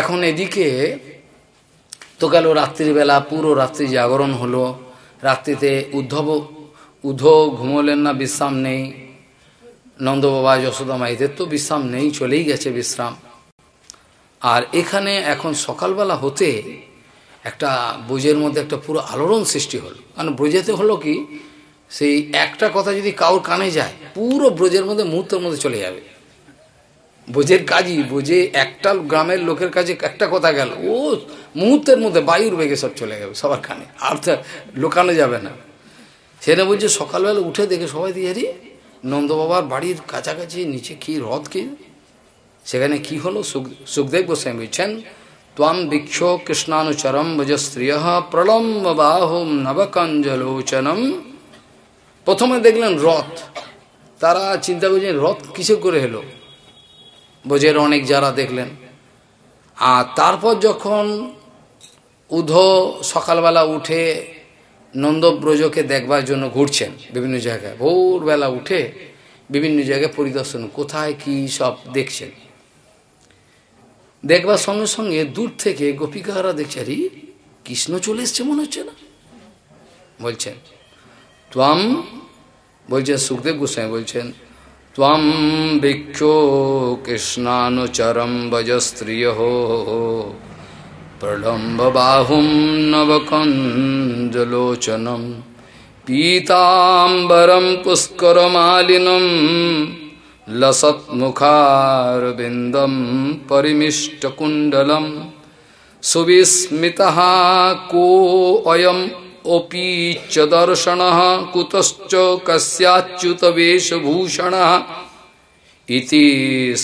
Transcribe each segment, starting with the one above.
এখন এদিকে তো গেল রাত্রিবেলা পুরো রাত্রি জাগরণ হলো রাত্রিতে উদ্ধব উদ্ধব ঘুমোলেন না বিশ্রাম নেই নন্দবাবা যশোদামা এদের তো বিশ্রাম নেই চলেই গেছে বিশ্রাম আর এখানে এখন সকালবেলা হতে একটা ব্রজের মধ্যে একটা পুরো আলোড়ন সৃষ্টি হলো কারণ ব্রজেতে হলো কি সেই একটা কথা যদি কাউর কানে যায় পুরো ব্রজের মধ্যে মুহূর্তের মধ্যে চলে যাবে বোঝের কাজই বোঝে একটা গ্রামের লোকের কাছে একটা কথা গেল ও মুহূর্তের মধ্যে বায়ুর বেগে সব চলে যাবে সবার কানে আর লোকানো যাবে না সেটা বলছে সকালবেলা উঠে দেখে সবাই দিয়ে হারি নন্দবাবার বাড়ির কাছাকাছি নিচে কি হ্রদ কি সেখানে কি হলো সুখদেব গোস্বামী বলছেন ত্বাম বিক্ষ কৃষ্ণানুচরম ভজস্ত্রিয় প্রলম্ব বাহুম নবকঞ্জলোচনম প্রথমে দেখলেন রথ তারা চিন্তা করছেন রথ কিসে করে হলো ভোজের অনেক যারা দেখলেন আর তারপর যখন উধো সকালবেলা উঠে নন্দব্রজকে দেখবার জন্য ঘুরছেন বিভিন্ন জায়গায় ভোরবেলা উঠে বিভিন্ন জায়গায় পরিদর্শন কোথায় কি সব দেখছেন দেখবার সঙ্গে সঙ্গে দূর থেকে গোপিকাহারা দেখছারি কৃষ্ণ চলে এসছে মনে হচ্ছে না বলছেন তো আম বলছেন সুখদেব গোস্বাই বলছেন कृष्णाचरम त्वं भिक्षो कृष्णानुचरं वजस्त्रियः प्रलम्बबाहुं नवकन्दलोचनं लसत् पुष्करमालिनं लसत्मुखारविन्दं परिमिष्टकुण्डलं को कोऽयम् ओपी दर्शन कुतश्च कस्याच्युत वेशभूषण इति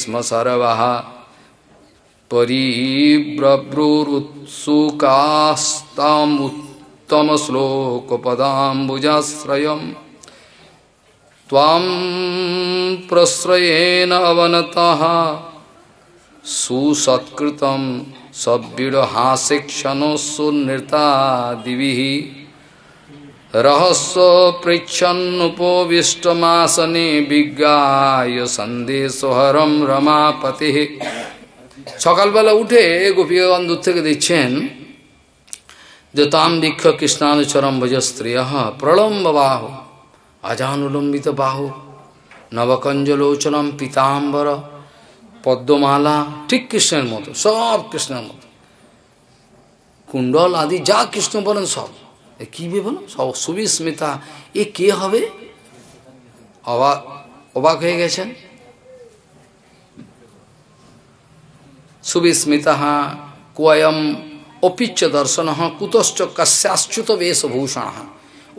स्म सर्व पदाबुजाश्रय श्लोकपदाम्बुजाश्रय अवनता प्रश्रयेण अवनतः हासी क्षण सुनृता दिवी রহস্য পৃচ্ছন্নুপবিষ্টমাসনে বিজ্ঞায় সন্দেশহরম রমাপতি সকালবেলা উঠে গোপীগণ দূর থেকে দিচ্ছেন যে তাম বৃক্ষ কৃষ্ণানুচরম ভজস্ত্রিয় প্রলম্ব বাহ আজানুলম্বিত বাহু নবকঞ্জলোচনম পিতাম্বর পদ্মমালা ঠিক কৃষ্ণের মতো সব কৃষ্ণের মতো কুণ্ডল আদি যা কৃষ্ণ বলেন সব কী বলো সুবিস্মিতা এ কে হবে অবাক অবাক হয়ে গেছেন সুবিস্মিতা হা কুয়ম অপিচ্ছ দর্শন কুতশ্চ কাশ্যাচ্যুত বেশভূষণ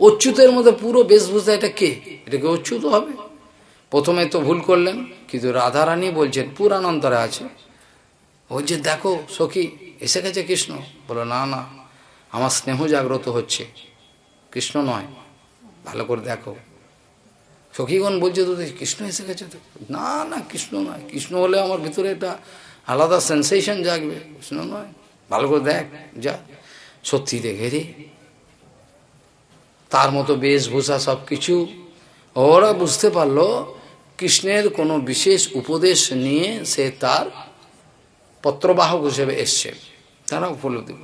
অচ্যুতের মধ্যে পুরো বেশভূষা এটা কে এটাকে অচ্যুত হবে প্রথমে তো ভুল করলেন কিন্তু রাধারানী বলছেন অন্তরে আছে ও যে দেখো সখী এসে গেছে কৃষ্ণ বলো না না আমার স্নেহ জাগ্রত হচ্ছে কৃষ্ণ নয় ভালো করে দেখো সখীগণ বলছে তো কৃষ্ণ এসে গেছে তো না না কৃষ্ণ নয় কৃষ্ণ হলে আমার ভিতরে একটা আলাদা সেন্সেশন জাগবে কৃষ্ণ নয় ভালো করে দেখ যা সত্যি দেখে রে তার মতো বেশভূষা সব কিছু ওরা বুঝতে পারলো কৃষ্ণের কোনো বিশেষ উপদেশ নিয়ে সে তার পত্রবাহক হিসেবে এসছে তারা উপলব্ধি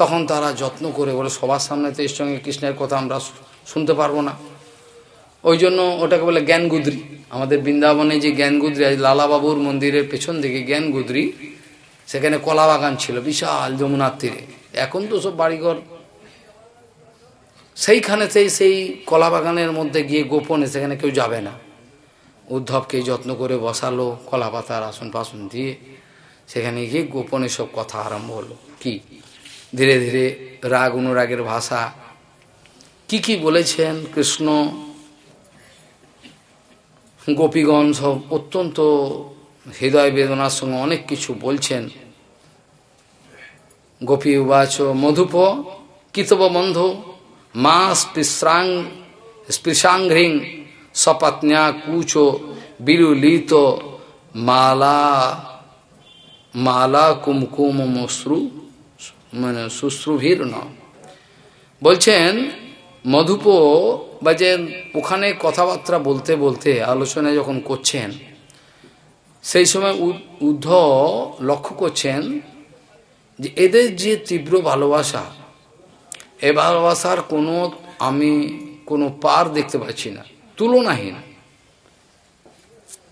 তখন তারা যত্ন করে বলে সবার সামনে তো এর সঙ্গে কৃষ্ণের কথা আমরা শুনতে পারবো না ওই জন্য ওটাকে বলে জ্ঞানগুদ্রি আমাদের বৃন্দাবনে যে জ্ঞানগুদ্রি আছে লালাবাবুর মন্দিরের পেছন দিকে জ্ঞানগুদ্রি সেখানে কলা বাগান ছিল বিশাল যমুনার তীরে এখন তো সব বাড়িঘর সেইখানে সেই কলা বাগানের মধ্যে গিয়ে গোপনে সেখানে কেউ যাবে না উদ্ধবকে যত্ন করে বসালো কলা পাতার আসন পাসন দিয়ে সেখানে গিয়ে গোপনে সব কথা আরম্ভ হলো কি ধীরে ধীরে রাগ অনুরাগের ভাষা কি কি বলেছেন কৃষ্ণ গোপীগণ সব অত্যন্ত হৃদয় বেদনার সঙ্গে অনেক কিছু বলছেন গোপী উবাচ মধুপ কিতব বন্ধ মা স্পৃশ্রাং স্পৃশাংঘ্রিং সপত্ন্যা কুচো বিরুলিত মালা মালা কুমকুম মশ্রু মানে ন বলছেন মধুপ বা যে ওখানে কথাবার্তা বলতে বলতে আলোচনা যখন করছেন সেই সময় উদ্ধ লক্ষ্য করছেন যে এদের যে তীব্র ভালোবাসা এ ভালোবাসার কোনো আমি কোনো পার দেখতে পাচ্ছি না তুলনাহীন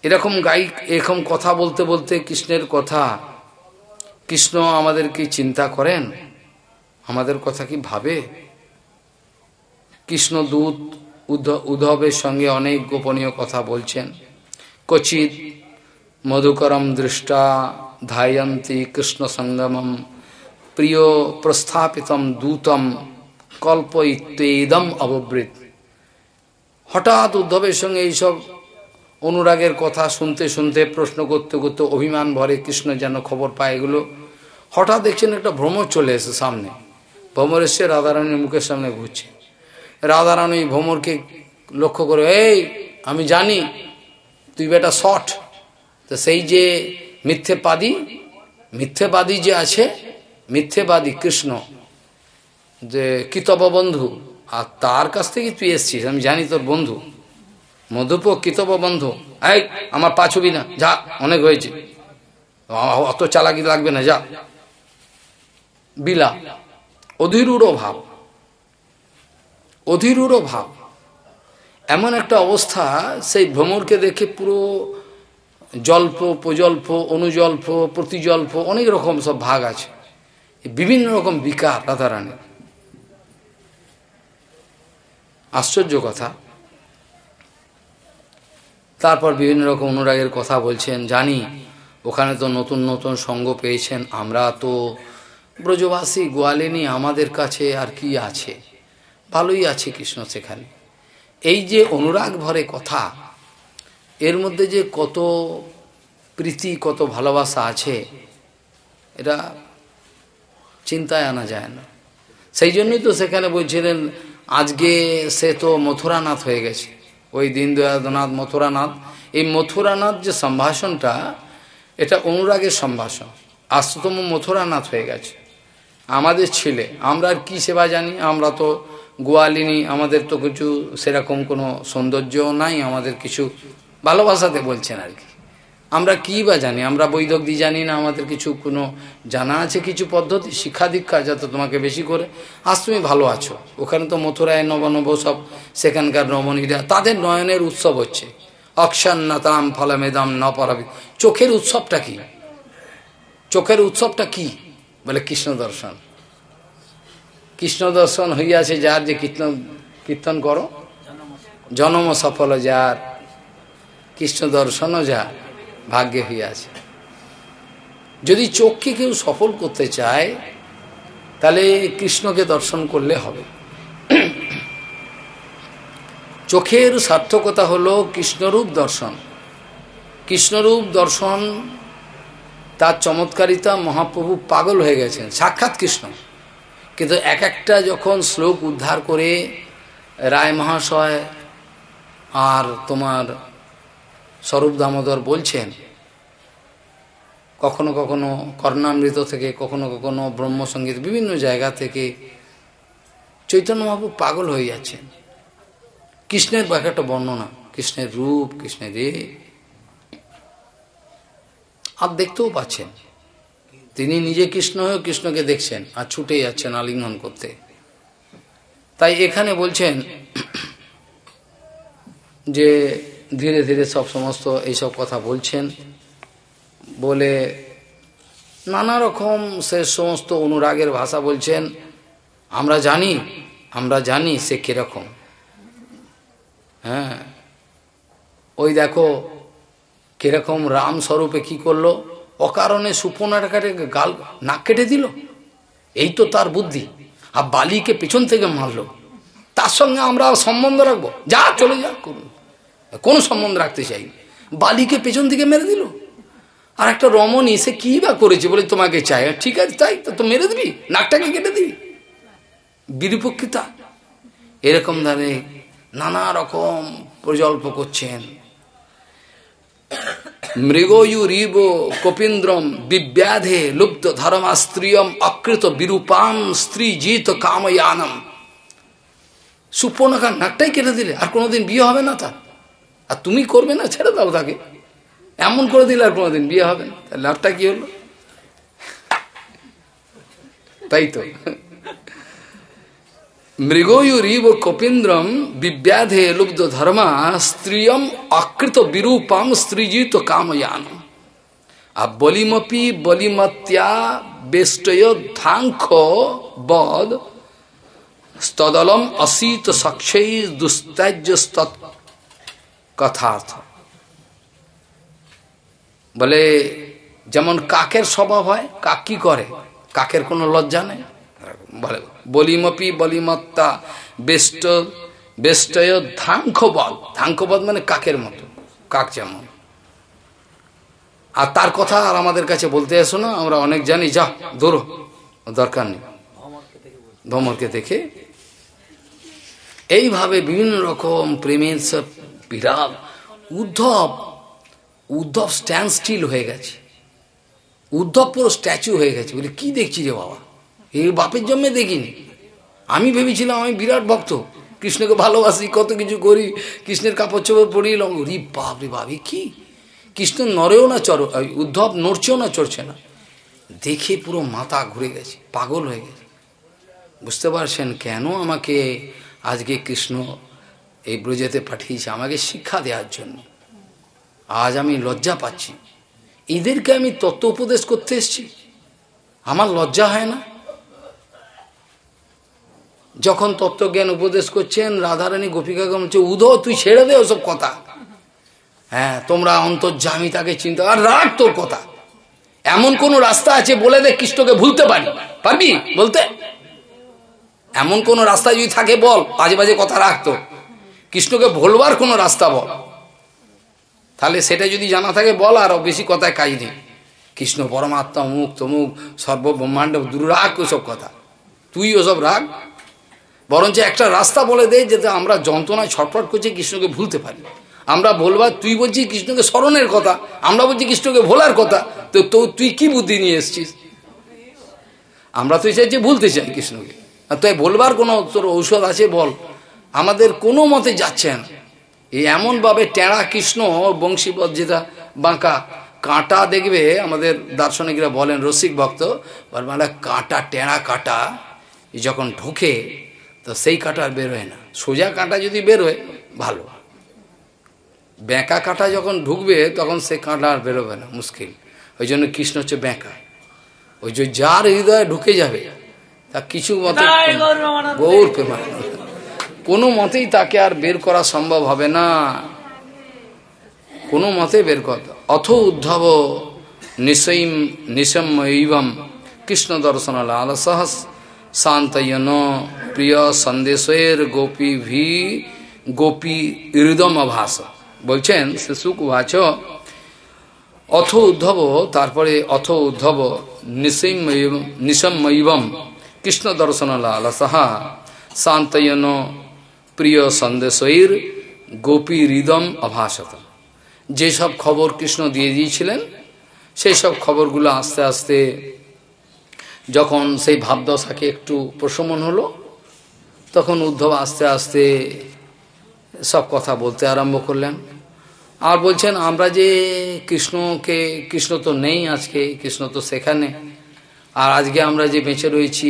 এরকম গায়িক এরকম কথা বলতে বলতে কৃষ্ণের কথা কৃষ্ণ আমাদের কি চিন্তা করেন আমাদের কথা কি ভাবে কৃষ্ণ দূত উদ্ধবের সঙ্গে অনেক গোপনীয় কথা বলছেন কচিত মধুকরম দৃষ্টা ধায়ন্তী কৃষ্ণ সঙ্গমম প্রিয় প্রস্থাপিতম দূতম কল্প ইত্যেদম অববৃত হঠাৎ উদ্ধবের সঙ্গে এইসব অনুরাগের কথা শুনতে শুনতে প্রশ্ন করতে করতে অভিমান ভরে কৃষ্ণ যেন খবর পায় এগুলো হঠাৎ দেখছেন একটা ভ্রম চলে এসে সামনে ভ্রমর এসে রাধারানীর মুখের সামনে ঘুরছে রাধারানী ভ্রমরকে লক্ষ্য করে এই আমি জানি তুই বেটা শট তো সেই যে মিথ্যেবাদী মিথ্যেবাদী যে আছে মিথ্যেবাদী কৃষ্ণ যে কৃতব বন্ধু আর তার কাছ থেকে তুই এসছিস আমি জানি তোর বন্ধু মধুপ কিতব বন্ধু এই আমার পা ছবি না যা অনেক হয়েছে অত চালাকি লাগবে না যা বিলা অধীরূঢ় ভাব অধীরূঢ় ভাব এমন একটা অবস্থা সেই ভ্রমণকে দেখে পুরো জল্প প্রজল্প অনুজল্প প্রতিজল্প অনেক রকম সব ভাগ আছে বিভিন্ন রকম বিকার রাধারানী আশ্চর্য কথা তারপর বিভিন্ন রকম অনুরাগের কথা বলছেন জানি ওখানে তো নতুন নতুন সঙ্গ পেয়েছেন আমরা তো ব্রজবাসী গোয়ালিনী আমাদের কাছে আর কি আছে ভালোই আছে কৃষ্ণ সেখানে এই যে অনুরাগ ভরে কথা এর মধ্যে যে কত প্রীতি কত ভালোবাসা আছে এটা চিন্তায় আনা যায় না সেই জন্যই তো সেখানে বলছিলেন আজকে সে তো মথুরানাথ হয়ে গেছে ওই দীনদয়ালনাথ মথুরানাথ এই মথুরানাথ যে সম্ভাষণটা এটা অনুরাগের সম্ভাষণ আস্ততম মথুরানাথ হয়ে গেছে আমাদের ছেলে আমরা আর কী সেবা জানি আমরা তো গোয়ালিনী আমাদের তো কিছু সেরকম কোনো সৌন্দর্যও নাই আমাদের কিছু ভালোবাসাতে বলছেন আর কি আমরা কী বা জানি আমরা বৈদগ্ধি জানি না আমাদের কিছু কোনো জানা আছে কিছু পদ্ধতি শিক্ষা দীক্ষা যত তোমাকে বেশি করে আজ তুমি ভালো আছো ওখানে তো মথুরায় নবনব সব সেখানকার নবনীরা তাদের নয়নের উৎসব হচ্ছে অক্ষান্নাতাম ফলামেদাম ন পারাবি চোখের উৎসবটা কি চোখের উৎসবটা কি বলে কৃষ্ণ দর্শন কৃষ্ণ দর্শন হইয়াছে যার যে কীর্তন কীর্তন করো জনম সফল যার কৃষ্ণ দর্শনও যার ভাগ্যে হইয়াছে যদি চোখকে কেউ সফল করতে চায় তাহলে কৃষ্ণকে দর্শন করলে হবে চোখের সার্থকতা হলো কৃষ্ণরূপ দর্শন কৃষ্ণরূপ দর্শন তার চমৎকারিতা মহাপ্রভু পাগল হয়ে গেছেন সাক্ষাৎ কৃষ্ণ কিন্তু এক একটা যখন শ্লোক উদ্ধার করে রায় মহাশয় আর তোমার স্বরূপ দামোদর বলছেন কখনো কখনো কর্ণামৃত থেকে কখনো কখনো ব্রহ্মসঙ্গীত বিভিন্ন জায়গা থেকে চৈতন্যবাবু পাগল হয়ে যাচ্ছেন কৃষ্ণের একটা বর্ণনা কৃষ্ণের রূপ কৃষ্ণের রে আর দেখতেও পাচ্ছেন তিনি নিজে কৃষ্ণ হয়েও কৃষ্ণকে দেখছেন আর ছুটে যাচ্ছেন আলিঙ্গন করতে তাই এখানে বলছেন যে ধীরে ধীরে সব সমস্ত এইসব কথা বলছেন বলে নানা রকম সে সমস্ত অনুরাগের ভাষা বলছেন আমরা জানি আমরা জানি সে কীরকম হ্যাঁ ওই দেখো কীরকম রামস্বরূপে কী কি করলো অকারণে সুপর্ণাটাকে গাল নাক কেটে দিল এই তো তার বুদ্ধি আর বালিকে পেছন থেকে মারলো তার সঙ্গে আমরা সম্বন্ধ রাখবো যা চলে যা করুন কোনো সম্বন্ধ রাখতে চাই বালিকে পেছন দিকে মেরে দিল আর একটা রমণী সে কী বা করেছে বলে তোমাকে চাই ঠিক আছে তাই তো মেরে দিবি নাকটাকে কেটে দিবি বিরূপক্ষিতা এরকম ধারে নানা রকম প্রজল্প করছেন মৃগয়ুরিব কপিন্দ্রম বিব্যাধে লুপ্ত ধর্মা স্ত্রিয়ম অকৃত বিরূপাম স্ত্রী জিত কাময়ানম সুপর্ণকার নাকটাই কেটে দিলে আর কোনোদিন বিয়ে হবে না তার আর তুমি করবে না ছেড়ে দাও তাকে এমন করে দিলে আর কোনোদিন বিয়ে হবে না লাভটা কি হলো তাই তো মৃগয়ুরিব কপিন্দ্রম বিব্যাধে লুব্ধ ধর্মা স্ত্রিয়ম অকৃত বিরূপাম স্ত্রীজিত কাময়ান আর বলিমপি বলিমত্যা বেষ্টয় ধাঙ্ক বদ স্তদলম অসিত সক্ষেই দুস্তাজ্য কথার্থ বলে যেমন কাকের স্বভাব হয় কাক কি করে কাকের কোনো লজ্জা নেই বলে বলিমপি বলিমত্তা বেষ্ট বেষ্টয় ধাঙ্কবদ ধাঙ্কবদ মানে কাকের মতো কাক যেমন আর তার কথা আর আমাদের কাছে বলতে এসো না আমরা অনেক জানি যা ধরো দরকার নেই ভমরকে দেখে এইভাবে বিভিন্ন রকম প্রেমের সব বিরাট উদ্ধব উদ্ধব স্ট্যান্ড স্টিল হয়ে গেছে উদ্ধব পুরো স্ট্যাচু হয়ে গেছে বলে কি দেখছি রে বাবা এই বাপের জন্মে দেখিনি আমি ভেবেছিলাম আমি বিরাট ভক্ত কৃষ্ণকে ভালোবাসি কত কিছু করি কৃষ্ণের কাপড় চোপড় পরিলাম রি বাপ রে বাপ কি কৃষ্ণ নড়েও না চর উদ্ধব নড়ছেও না চড়ছে না দেখে পুরো মাথা ঘুরে গেছে পাগল হয়ে গেছে বুঝতে পারছেন কেন আমাকে আজকে কৃষ্ণ এই ব্রজেতে পাঠিয়েছে আমাকে শিক্ষা দেওয়ার জন্য আজ আমি লজ্জা পাচ্ছি এদেরকে আমি তত্ত্ব উপদেশ করতে এসছি আমার লজ্জা হয় না যখন তত্ত্বজ্ঞান উপদেশ করছেন রাধারানী গোপিকা বলছে উদো তুই ছেড়ে দে ওসব কথা হ্যাঁ তোমরা তাকে চিন্তা আর রাগ তোর কথা এমন কোন রাস্তা আছে বলে দে কৃষ্ণকে ভুলতে পারি পারবি বলতে এমন কোন রাস্তা যদি থাকে বল বাজে বাজে কথা রাখতো কৃষ্ণকে ভোলবার কোনো রাস্তা বল তাহলে সেটা যদি জানা থাকে বল আর বেশি কথায় কাজ নেই কৃষ্ণ পরমাত্মা অমুক তমুক সর্বব্রহ্মাণ্ড দুরাগ ওসব কথা তুই ওসব রাগ বরঞ্চ একটা রাস্তা বলে দেয় যাতে আমরা যন্ত্রণায় ছটফট করছি কৃষ্ণকে ভুলতে পারি আমরা বলবার তুই বলছি কৃষ্ণকে স্মরণের কথা আমরা বলছি কৃষ্ণকে ভোলার কথা তো তো তুই কি বুদ্ধি নিয়ে এসছিস আমরা তো চাই যে ভুলতে চাই কৃষ্ণকে আর তাই বলবার কোনো তোর ঔষধ আছে বল আমাদের কোনো মতে যাচ্ছেন এই এমনভাবে টেরা কৃষ্ণ বংশীবধ যেটা বাঁকা কাঁটা দেখবে আমাদের দার্শনিকরা বলেন রসিক ভক্ত মানে কাঁটা টেরা কাঁটা যখন ঢোকে তো সেই কাঁটা আর বেরোয় না সোজা কাঁটা যদি বেরোয় ভালো ব্যাঁকা কাঁটা যখন ঢুকবে তখন সে কাঁটা আর বেরোবে না মুশকিল ওই জন্য কৃষ্ণ হচ্ছে ব্যাঁকা ওই যে যার হৃদয়ে ঢুকে যাবে তা কিছু মতো গৌর প্রেমা কোন মতেই তাকে আর বের করা সম্ভব হবে না কোন মতেই বের কথা অথ उद्धव নিসং নিসমমৈবাম কৃষ্ণ দর্শনালাহস শান্তয়নো প্রিয় সন্দেশে গোপি ভি গোপি ইরদমভাস বলছেন শিশু কুвач অথ उद्धव তারপরে অথ उद्धव নিসং নিসমমৈবাম কৃষ্ণ দর্শনালাহস শান্তয়নো প্রিয় সন্দেশৈর গোপী হৃদম অভাষতম যেসব খবর কৃষ্ণ দিয়ে দিয়েছিলেন সেই সব খবরগুলো আস্তে আস্তে যখন সেই ভাবদশাকে একটু প্রশমন হলো তখন উদ্ধব আস্তে আস্তে সব কথা বলতে আরম্ভ করলেন আর বলছেন আমরা যে কৃষ্ণকে কৃষ্ণ তো নেই আজকে কৃষ্ণ তো সেখানে আর আজকে আমরা যে বেঁচে রয়েছি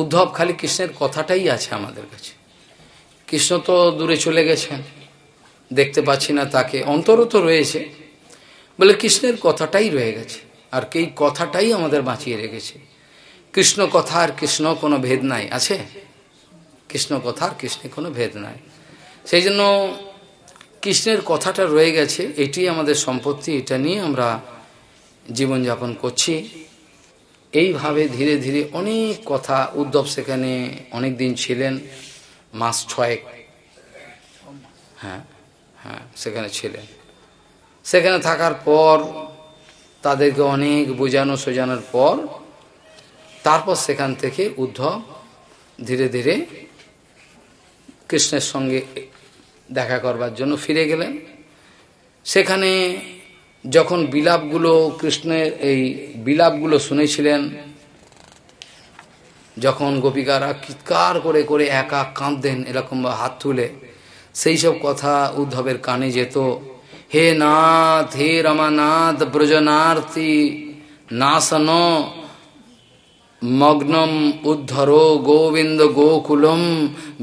উদ্ধব খালি কৃষ্ণের কথাটাই আছে আমাদের কাছে কৃষ্ণ তো দূরে চলে গেছেন দেখতে পাচ্ছি না তাকে অন্তরও তো রয়েছে বলে কৃষ্ণের কথাটাই রয়ে গেছে আর কেই কথাটাই আমাদের বাঁচিয়ে রেখেছে কৃষ্ণ কথা আর কৃষ্ণ কোনো ভেদ নাই আছে কৃষ্ণ কথা আর কৃষ্ণের কোনো ভেদ নাই সেই জন্য কৃষ্ণের কথাটা রয়ে গেছে এটি আমাদের সম্পত্তি এটা নিয়ে আমরা জীবনযাপন করছি এইভাবে ধীরে ধীরে অনেক কথা উদ্ধব সেখানে অনেক দিন ছিলেন মাস ছয়েক হ্যাঁ হ্যাঁ সেখানে ছিলেন সেখানে থাকার পর তাদেরকে অনেক বোঝানো সোজানোর পর তারপর সেখান থেকে উদ্ধব ধীরে ধীরে কৃষ্ণের সঙ্গে দেখা করবার জন্য ফিরে গেলেন সেখানে যখন বিলাপগুলো কৃষ্ণের এই বিলাপগুলো শুনেছিলেন যখন গোপিকারা চিৎকার করে করে একা কাঁদতেন এরকম হাত তুলে সেই সব কথা উদ্ধবের কানে যেত হে নাথ হে রমানাথ ব্রজনার্থী নাসন মগ্নম উদ্ধরো গোবিন্দ গোকুলম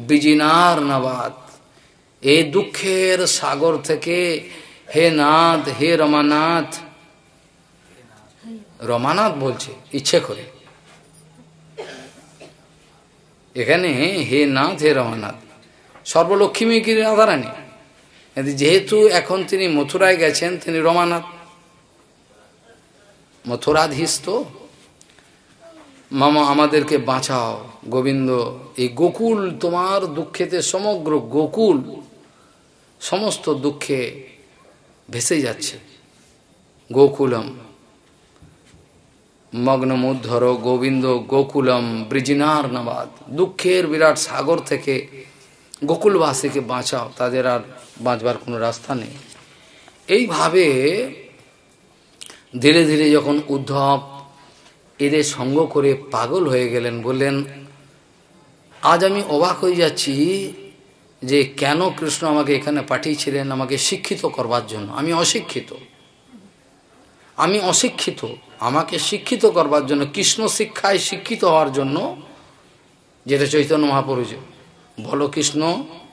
বিজিনার নবাত এ দুঃখের সাগর থেকে হে নাথ হে রমানাথ রমানাথ বলছে ইচ্ছে করে এখানে হে নাথ হে রমানাথ কি রাধারানী যেহেতু এখন তিনি মথুরায় গেছেন তিনি রমানাথ মথুরাধীশ তো মামা আমাদেরকে বাঁচাও গোবিন্দ এই গোকুল তোমার দুঃখেতে সমগ্র গোকুল সমস্ত দুঃখে ভেসে যাচ্ছে গোকুলম মগ্নমুদ্ধর গোবিন্দ গোকুলম ব্রিজিনার নাবাদ দুঃখের বিরাট সাগর থেকে গোকুলবাসীকে বাঁচাও তাদের আর বাঁচবার কোনো রাস্তা নেই এইভাবে ধীরে ধীরে যখন উদ্ধব এদের সঙ্গ করে পাগল হয়ে গেলেন বললেন আজ আমি অবাক হয়ে যাচ্ছি যে কেন কৃষ্ণ আমাকে এখানে পাঠিয়েছিলেন আমাকে শিক্ষিত করবার জন্য আমি অশিক্ষিত আমি অশিক্ষিত আমাকে শিক্ষিত করবার জন্য কৃষ্ণ শিক্ষায় শিক্ষিত হওয়ার জন্য যেটা চৈতন্য মহাপুরুষ বলো কৃষ্ণ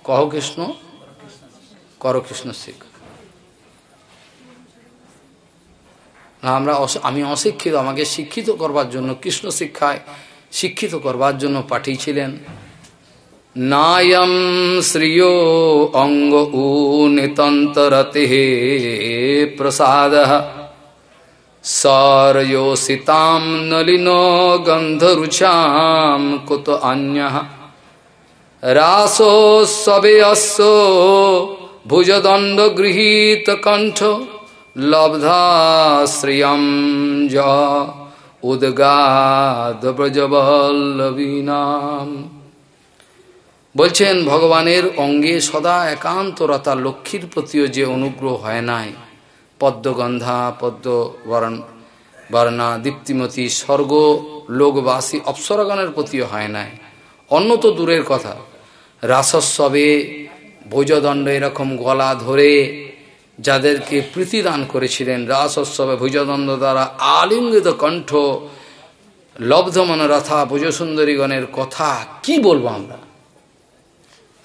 কহ কৃষ্ণ কর কৃষ্ণ শিক্ষা না আমরা আমি অশিক্ষিত আমাকে শিক্ষিত করবার জন্য কৃষ্ণ শিক্ষায় শিক্ষিত করবার জন্য পাঠিয়েছিলেন নায়ম শ্রিয় অঙ্গ উ নিতন্তরতে প্রসাদ सारयोसितां नलिनो সবে कुत ভুজদণ্ড रासोऽस्ववेऽस्व भुजदण्डगृहीतकण्ठ लब्धा য ज উদ্গাদ্রজবল্লবীনাম বলছেন ভগবানের অঙ্গে সদা একান্তরতা লক্ষ্মীর প্রতিও যে অনুগ্রহ হয় নাই পদ্মগন্ধা পদ্ম বরণ বর্ণা দীপ্তিমতি স্বর্গ লোকবাসী অপ্সরগণের প্রতিও হয় নাই অন্য তো দূরের কথা রাসস্বে ভুজদণ্ড এরকম গলা ধরে যাদেরকে প্রীতিদান করেছিলেন রাসস্বে ভুজদণ্ড দ্বারা আলিঙ্গিত কণ্ঠ লব্ধমন রথা ভুজসুন্দরীগণের কথা কি বলবো আমরা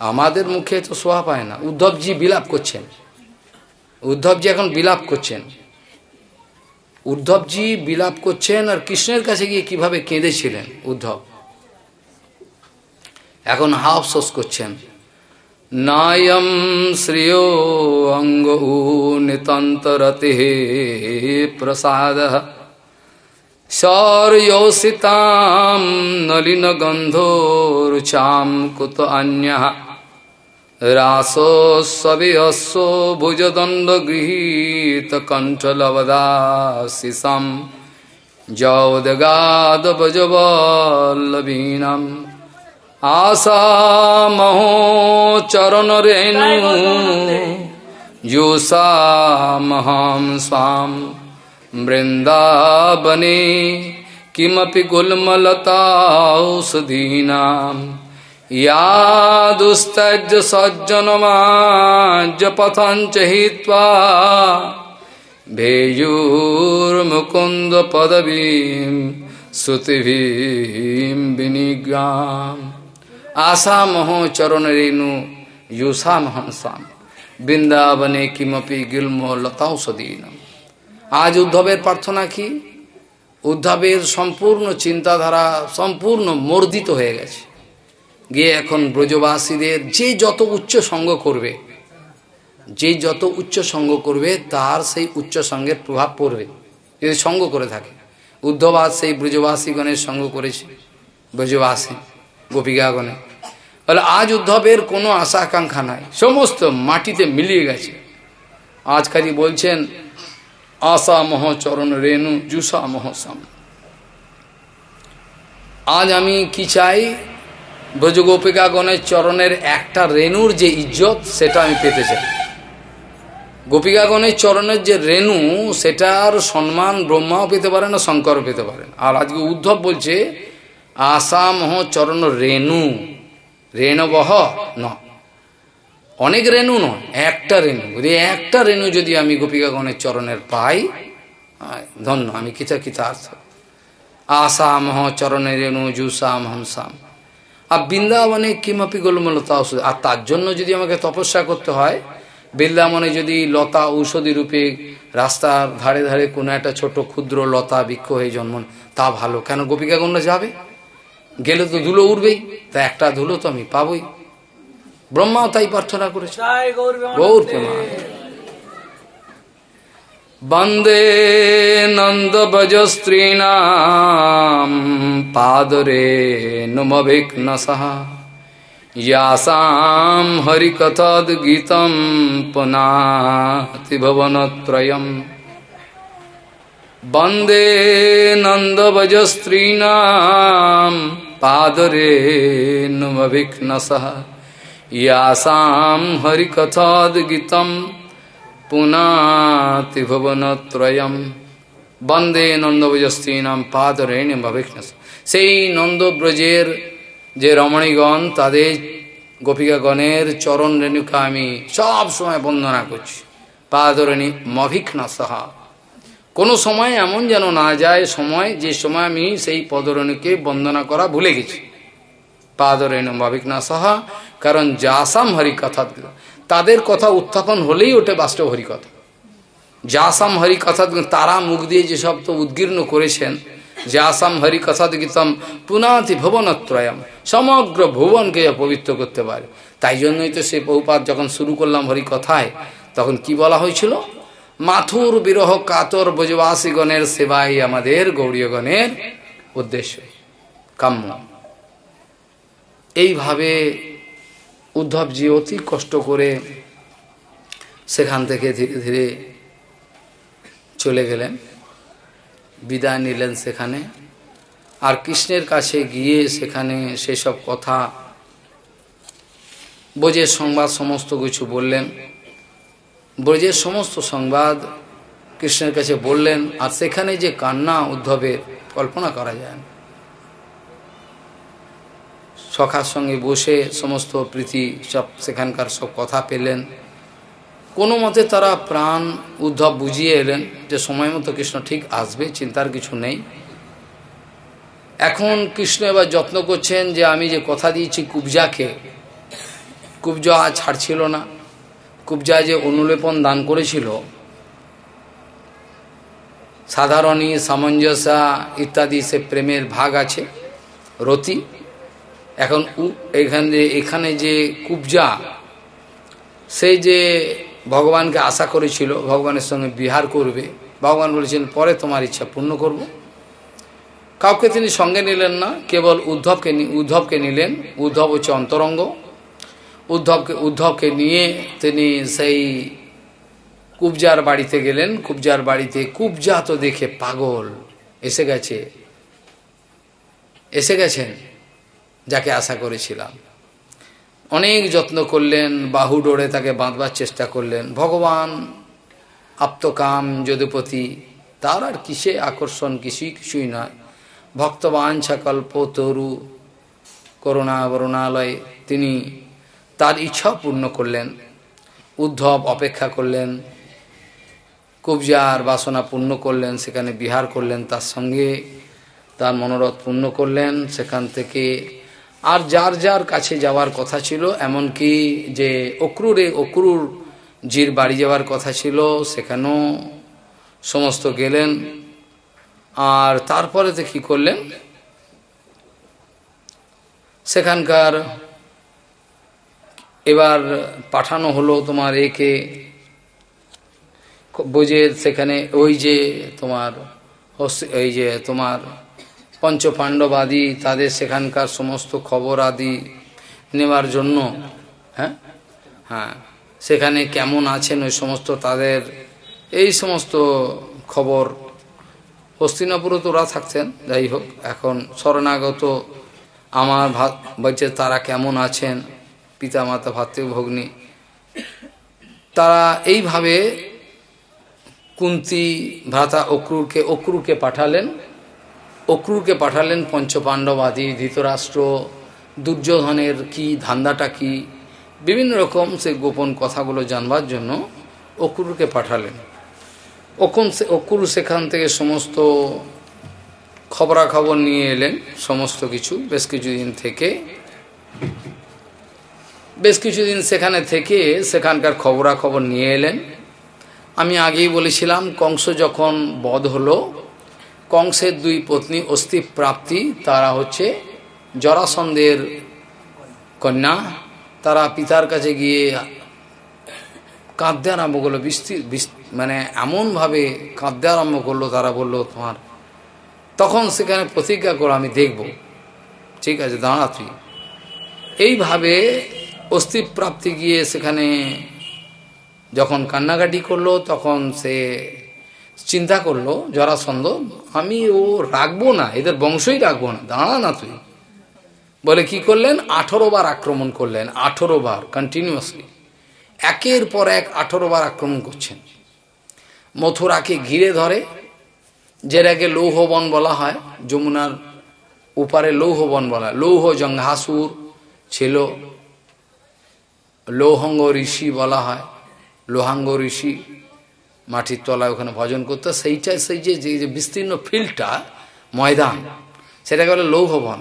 আমাদের মুখে তো শোয়া পায় না উদ্ধবজি বিলাপ করছেন উদ্ধবজি এখন বিলাপ করছেন উদ্ধবজি বিলাপ করছেন আর কৃষ্ণের কাছে গিয়ে কিভাবে কেঁদেছিলেন উদ্ধব এখন হা অফসোস করছেন নায়ম শ্রেয় অঙ্গ নিতন্তরতে প্রসাদ নলিন নলিনগন্ধ চাম কুত অন্যা भुजदंड जौदगाद रासोस्विहस्व महो जौदगादभजवल्लवीनम् आसामहो चरणरेणु योषामहं स्वां वृन्दावने किमपि औषधीना ইয়াদুস্তজ সজ্জনমাজ পথঞ্চ হিত্বা ভেজুর্মুকুন্দ পদবীম শ্রুতিভীম বিনিগ্রাম আসামহ চরণরেণু যুষাম হংসাম বৃন্দাবনে কিমপি গিল্ম লতাও সদীনম আজ উদ্ধবের প্রার্থনা কি উদ্ধবের সম্পূর্ণ চিন্তাধারা সম্পূর্ণ মর্দিত হয়ে গেছে গিয়ে এখন ব্রজবাসীদের যে যত উচ্চ সঙ্গ করবে যে যত উচ্চ সঙ্গ করবে তার সেই উচ্চ সঙ্গের প্রভাব পড়বে যদি সঙ্গ করে থাকে উদ্ধবাস সেই ব্রজবাসীগণের সঙ্গ করেছে ব্রজবাসী গোপিকাগণে তাহলে আজ উদ্ধবের কোনো আশা আকাঙ্ক্ষা নাই সমস্ত মাটিতে মিলিয়ে গেছে আজকালি বলছেন আশা মহ চরণ রেণু জুসা মহ সাম আজ আমি কি চাই ব্রজগোপিকাগণের চরণের একটা রেণুর যে ইজ্জত সেটা আমি পেতে চাই গোপিকাগণের চরণের যে রেণু সেটার সম্মান ব্রহ্মাও পেতে পারে না শঙ্করও পেতে পারে আর আজকে উদ্ধব বলছে আসামহ চরণ রেণু রেণবহ ন অনেক রেণু নয় একটা রেণু যদি একটা রেণু যদি আমি গোপিকাগণের চরণের পাই ধন্য আমি কিতা কিতা আসামহ চরণের রেণু জুসাম হমসাম আর বৃন্দাবনে কিমাপি গোলমলতা ঔষধ আর তার জন্য যদি আমাকে তপস্যা করতে হয় বৃন্দাবনে যদি লতা ঔষধি রূপে রাস্তার ধারে ধারে কোনো একটা ছোট ক্ষুদ্র লতা বৃক্ষ হয়ে জন্ম তা ভালো কেন গোপিকা গণ্যা যাবে গেলে তো ধুলো উঠবেই তা একটা ধুলো তো আমি পাবই ব্রহ্মাও তাই প্রার্থনা করেছে গৌর वन्दे नन्दभजस्त्रीणां पादरे नुमभिघ्नसः यासां हरिकथद्गीतं पुनातिभवनत्रयं वन्दे नन्दभजस्त्रीणां पादरे नुमभिघ्नसः यासां हरिकथद्गीतम् পুনাতি ভুবনত্রয়ম বন্দে নন্দব্রজস্ত্রীনাম পাদরেণী ভবিষ্ণস সেই নন্দব্রজের যে রমণীগণ তাদের গোপিকাগণের চরণ রেণুকা আমি সব সময় বন্দনা করছি পাদরেণী মভিক্ষণসহা কোনো সময় এমন যেন না যায় সময় যে সময় আমি সেই পদরণীকে বন্দনা করা ভুলে গেছি পাদরেন না সহা কারণ জাসাম হরিকথা তাদের কথা উত্থাপন হলেই ওটা বাস্তব হরিকথা জাসাম হরিকথা তারা মুখ দিয়ে যেসব তো উদ্গীর্ণ করেছেন জাসাম হরিকথা গীতম পুনাতি ভুবনত্রয়ম সমগ্র ভুবনকে পবিত্র করতে পারে তাই জন্যই তো সে বহুপাত যখন শুরু করলাম হরিকথায় তখন কি বলা হয়েছিল মাথুর বিরহ কাতর ব্রজবাসীগণের সেবাই আমাদের গৌরীয়গণের উদ্দেশ্য কাম্য এইভাবে উদ্ধবজি অতি কষ্ট করে সেখান থেকে ধীরে ধীরে চলে গেলেন বিদায় নিলেন সেখানে আর কৃষ্ণের কাছে গিয়ে সেখানে সেসব কথা ব্রজের সংবাদ সমস্ত কিছু বললেন ব্রজের সমস্ত সংবাদ কৃষ্ণের কাছে বললেন আর সেখানে যে কান্না উদ্ধবের কল্পনা করা যায় সখার সঙ্গে বসে সমস্ত প্রীতি সব সেখানকার সব কথা পেলেন কোনো মতে তারা প্রাণ উদ্ধব বুঝিয়ে এলেন যে সময় মতো কৃষ্ণ ঠিক আসবে চিন্তার কিছু নেই এখন কৃষ্ণ এবার যত্ন করছেন যে আমি যে কথা দিয়েছি কুবজাকে কুবজা ছাড়ছিল না কুবজা যে অনুলেপন দান করেছিল সাধারণী সামঞ্জসা ইত্যাদি সে প্রেমের ভাগ আছে রতি এখন এখান এখানে যে কুবজা সে যে ভগবানকে আশা করেছিল ভগবানের সঙ্গে বিহার করবে ভগবান বলেছেন পরে তোমার ইচ্ছা পূর্ণ করব কাউকে তিনি সঙ্গে নিলেন না কেবল উদ্ধবকে উদ্ধবকে নিলেন উদ্ধব হচ্ছে অন্তরঙ্গ উদ্ধবকে উদ্ধবকে নিয়ে তিনি সেই কুবজার বাড়িতে গেলেন কুবজার বাড়িতে কুবজা তো দেখে পাগল এসে গেছে এসে গেছেন যাকে আশা করেছিলাম অনেক যত্ন করলেন বাহু ডোরে তাকে বাঁধবার চেষ্টা করলেন ভগবান আপ্তকাম যদুপতি তার আর কিসে আকর্ষণ কিছুই কিছুই নয় ভক্তবাঞ্ছা কল্প তরু করুণা বরুণালয়ে তিনি তার ইচ্ছা পূর্ণ করলেন উদ্ধব অপেক্ষা করলেন কুবজার বাসনা পূর্ণ করলেন সেখানে বিহার করলেন তার সঙ্গে তার মনোরথ পূর্ণ করলেন সেখান থেকে আর যার যার কাছে যাওয়ার কথা ছিল এমনকি যে অক্রুরে অক্রুর জির বাড়ি যাওয়ার কথা ছিল সেখানেও সমস্ত গেলেন আর তারপরে তো কী করলেন সেখানকার এবার পাঠানো হলো তোমার একে বোঝে সেখানে ওই যে তোমার এই যে তোমার পঞ্চপাণ্ডব আদি তাদের সেখানকার সমস্ত খবর আদি নেওয়ার জন্য হ্যাঁ হ্যাঁ সেখানে কেমন আছেন ওই সমস্ত তাদের এই সমস্ত খবর হস্তিনাপুরও তো ওরা থাকতেন যাই হোক এখন শরণাগত আমার ভাত বলছে তারা কেমন আছেন পিতা পিতামাতা ভাতৃভগ্নী তারা এইভাবে কুন্তি ভ্রাতা অক্রুরকে অক্রুরকে পাঠালেন অক্রুরকে পাঠালেন পঞ্চপাণ্ডব আদি ধৃতরাষ্ট্র দুর্যোধনের কি ধান্দাটা কি বিভিন্ন রকম সে গোপন কথাগুলো জানবার জন্য অক্রুরকে পাঠালেন সে অকুরু সেখান থেকে সমস্ত খবরাখবর নিয়ে এলেন সমস্ত কিছু বেশ কিছুদিন থেকে বেশ কিছুদিন সেখানে থেকে সেখানকার খবরাখবর নিয়ে এলেন আমি আগেই বলেছিলাম কংস যখন বধ হলো কংসের দুই পত্নী অস্থি প্রাপ্তি তারা হচ্ছে জরাসন্ধের কন্যা তারা পিতার কাছে গিয়ে কাঁদতে আরম্ভ করলো বিস্তির মানে এমনভাবে কাঁদতে আরম্ভ করলো তারা বলল তোমার তখন সেখানে প্রতিজ্ঞা করো আমি দেখব ঠিক আছে দাঁড়া তুই এইভাবে অস্তিপ্রাপ্তি গিয়ে সেখানে যখন কান্নাকাটি করলো তখন সে চিন্তা করলো জরাসন্ধ আমি ও রাখবো না এদের বংশই রাখবো না দাঁড়া না তুই বলে কি করলেন আঠেরো বার আক্রমণ করলেন আঠেরো বার কন্টিনিউয়াসলি একের পর এক আঠেরো বার আক্রমণ করছেন মথুরাকে ঘিরে ধরে যেটাকে লৌহবন বলা হয় যমুনার উপারে লৌহবন বলা লৌহ জঙ্ঘাসুর ছিল লৌহঙ্গ ঋষি বলা হয় লোহাঙ্গ ঋষি মাটির তলায় ওখানে ভজন করতো সেইটা সেই যে যে বিস্তীর্ণ ফিল্ডটা ময়দান সেটাকে বলে লৌহবন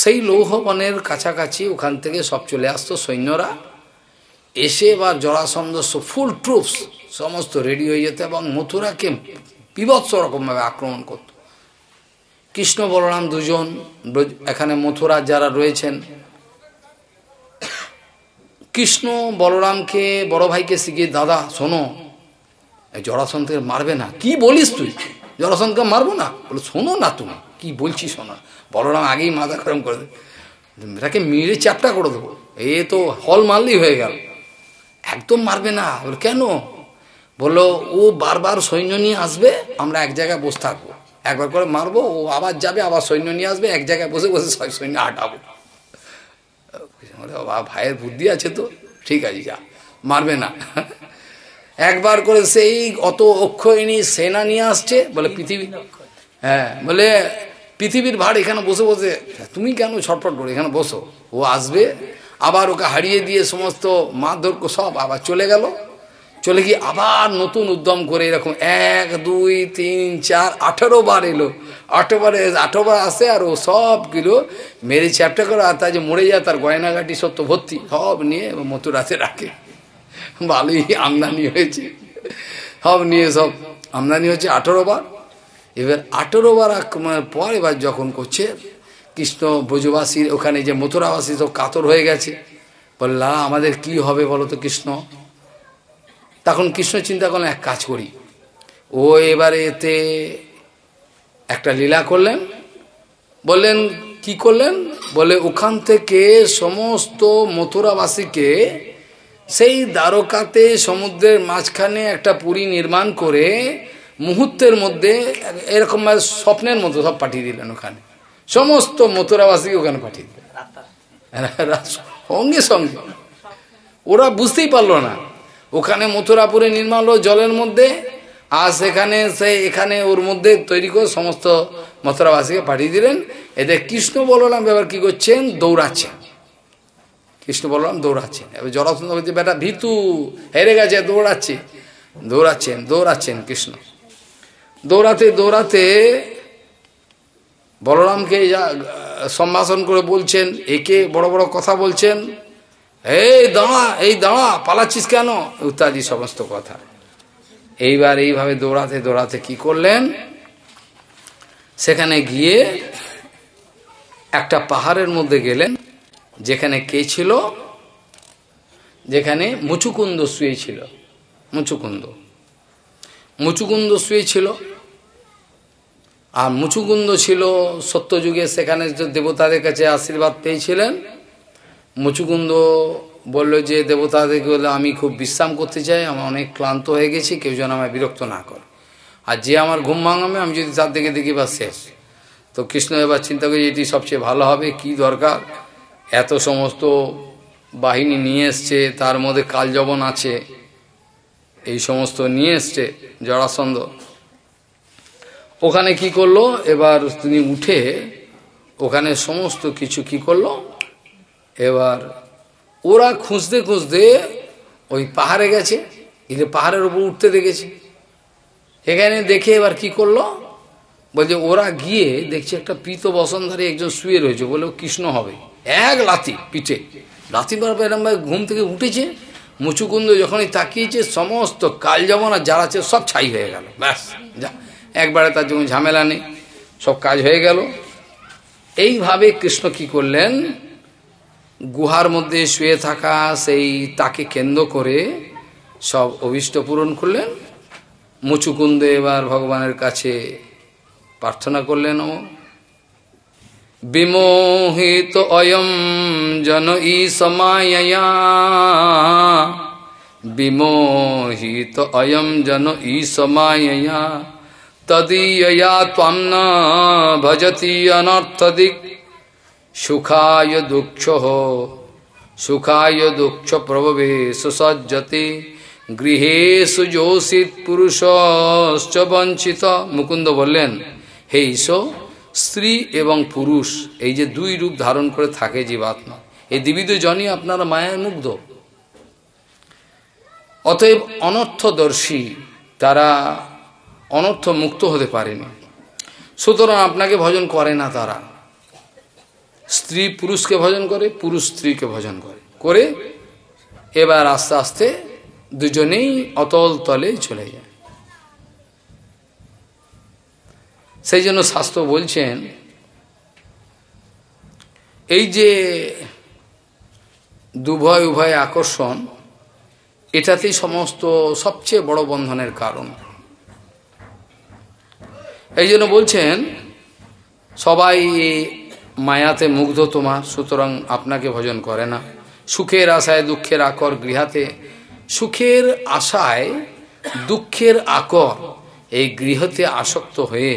সেই লৌহবনের কাছাকাছি ওখান থেকে সব চলে আসতো সৈন্যরা এসে বা জরাসন্ধ ফুল ট্রুপস সমস্ত রেডি হয়ে যেত এবং মথুরাকে বিভৎস রকমভাবে আক্রমণ করত কৃষ্ণ বলরাম দুজন এখানে মথুরা যারা রয়েছেন কৃষ্ণ বলরামকে বড় ভাইকে শিখিয়ে দাদা শোনো জরাসন্ধকে মারবে না কি বলিস তুই জরাসন্ধকে মারবো না বলে শোনো না তুমি কি বলছি শোনা বলরাম আগেই মাথা খরম করে দেবে তাকে মেরে চ্যাপটা করে দেবো এ তো হল মারলেই হয়ে গেল একদম মারবে না বলে কেন বললো ও বারবার সৈন্য নিয়ে আসবে আমরা এক জায়গায় বসে থাকবো একবার করে মারবো ও আবার যাবে আবার সৈন্য নিয়ে আসবে এক জায়গায় বসে বসে সৈন্য হাঁটাবো বাবা ভাইয়ের বুদ্ধি আছে তো ঠিক আছে যা মারবে না একবার করে সেই অত অক্ষয়িনী সেনা নিয়ে আসছে বলে পৃথিবী হ্যাঁ বলে পৃথিবীর ভাড় এখানে বসে বসে তুমি কেন ছটফট করে এখানে বসো ও আসবে আবার ওকে হারিয়ে দিয়ে সমস্ত মারধর সব আবার চলে গেল চলে গিয়ে আবার নতুন উদ্যম করে এরকম এক দুই তিন চার আঠেরো বার এলো আঠেরো বারে আঠেরো বার আসে আর ও সবগুলো মেরে চ্যাপটা করে আর তা যে মরে যায় তার গয়নাঘাটি সত্য ভর্তি সব নিয়ে মতো রাতে রাখে ভালোই আমদানি হয়েছে সব নিয়ে সব আমদানি হয়েছে আঠেরো বার এবার আঠেরো বার আক্রমণের পর এবার যখন করছে কৃষ্ণ ব্রজবাসীর ওখানে যে মথুরাবাসী সব কাতর হয়ে গেছে বললা আমাদের কি হবে বলো তো কৃষ্ণ তখন কৃষ্ণ চিন্তা করলেন এক কাজ করি ও এবারে এতে একটা লীলা করলেন বললেন কি করলেন বলে ওখান থেকে সমস্ত মথুরাবাসীকে সেই দ্বারকাতে সমুদ্রের মাঝখানে একটা পুরী নির্মাণ করে মুহূর্তের মধ্যে এরকমভাবে স্বপ্নের মতো সব পাঠিয়ে দিলেন ওখানে সমস্ত মথুরাবাসীকে ওখানে পাঠিয়ে দিলেন সঙ্গে সঙ্গে ওরা বুঝতেই পারলো না ওখানে মথুরাপুরে নির্মাণ হলো জলের মধ্যে আর সেখানে সে এখানে ওর মধ্যে তৈরি করে সমস্ত মথুরাবাসীকে পাঠিয়ে দিলেন এদের কৃষ্ণ বলরাম ব্যাপার কি করছেন দৌড়াচ্ছেন কৃষ্ণ বলরাম দৌড়াচ্ছেন এবার জরাসন্ধ বলছে বেটা ভীতু হেরে গেছে দৌড়াচ্ছে দৌড়াচ্ছেন দৌড়াচ্ছেন কৃষ্ণ দৌড়াতে দৌড়াতে বলরামকে সম্ভাষণ করে বলছেন একে বড় বড় কথা বলছেন এই দাঁড়া এই দাঁড়া পালাচ্ছিস কেন ইত্যাদি সমস্ত কথা এইবার এইভাবে দৌড়াতে দৌড়াতে কি করলেন সেখানে গিয়ে একটা পাহাড়ের মধ্যে গেলেন যেখানে কে ছিল যেখানে মুচুকুন্দ শুয়েছিল মুচুকুন্দ মুচুকুন্দ শুয়েছিল আর মুচুকুন্দ ছিল সত্যযুগে সেখানে যে দেবতাদের কাছে আশীর্বাদ পেয়েছিলেন মুচুকুন্দ বলল যে দেবতাদেরকে বললো আমি খুব বিশ্রাম করতে চাই আমার অনেক ক্লান্ত হয়ে গেছি কেউ যেন আমায় বিরক্ত না করে আর যে আমার ঘুম ভাঙামে আমি যদি তার দিকে দেখি বা শেষ তো কৃষ্ণ এবার চিন্তা করি এটি সবচেয়ে ভালো হবে কি দরকার এত সমস্ত বাহিনী নিয়ে এসছে তার মধ্যে কালযবন আছে এই সমস্ত নিয়ে এসছে জরাসন্ধ ওখানে কি করলো এবার তিনি উঠে ওখানে সমস্ত কিছু কি করলো এবার ওরা খুঁজতে খুঁজতে ওই পাহাড়ে গেছে কিন্তু পাহাড়ের উপর উঠতে দেখেছে এখানে দেখে এবার কি করলো বলছে ওরা গিয়ে দেখছে একটা পিত ধরে একজন শুয়ে রয়েছে বলে কৃষ্ণ হবে এক লাতি পিঠে লাতি মারবে এরম ভাই ঘুম থেকে উঠেছে মুচুকুন্দ যখনই তাকিয়েছে সমস্ত কাল জমানা যারা আছে সব ছাই হয়ে গেল ব্যাস যা একবারে তার জন্য ঝামেলা নেই সব কাজ হয়ে গেল এইভাবে কৃষ্ণ কি করলেন গুহার মধ্যে শুয়ে থাকা সেই তাকে কেন্দ্র করে সব অভিষ্ট পূরণ করলেন মুচুকুন্দ এবার ভগবানের কাছে প্রার্থনা করলেন ও বিমোহিত অয়ম জন ই সমায়া বিমোহিত অয়ম জন ই সমায়া তদীয়য়া ত্বম ন ভজতি অনর্থদিক সুখায় দুঃখ সুখায় দুঃখ প্রভবে সুসজ্জতে গৃহে সুযোষিত পুরুষশ্চ বঞ্চিত মুকুন্দ বললেন হে ঈশ্বর স্ত্রী এবং পুরুষ এই যে দুই রূপ ধারণ করে থাকে জীবাত্মা এই দিবিদ জনই আপনারা মায়ায় মুগ্ধ অতএব অনর্থদর্শী তারা অনর্থ মুক্ত হতে পারেনি সুতরাং আপনাকে ভজন করে না তারা স্ত্রী পুরুষকে ভজন করে পুরুষ স্ত্রীকে ভজন করে করে এবার আস্তে আস্তে দুজনেই অতল তলে চলে যায় সেই জন্য শাস্ত্র বলছেন এই যে দুভয় উভয় আকর্ষণ এটাতেই সমস্ত সবচেয়ে বড় বন্ধনের কারণ এই জন্য বলছেন সবাই মায়াতে মুগ্ধ তোমার সুতরাং আপনাকে ভজন করে না সুখের আশায় দুঃখের আকর গৃহাতে সুখের আশায় দুঃখের আকর এই গৃহতে আসক্ত হয়ে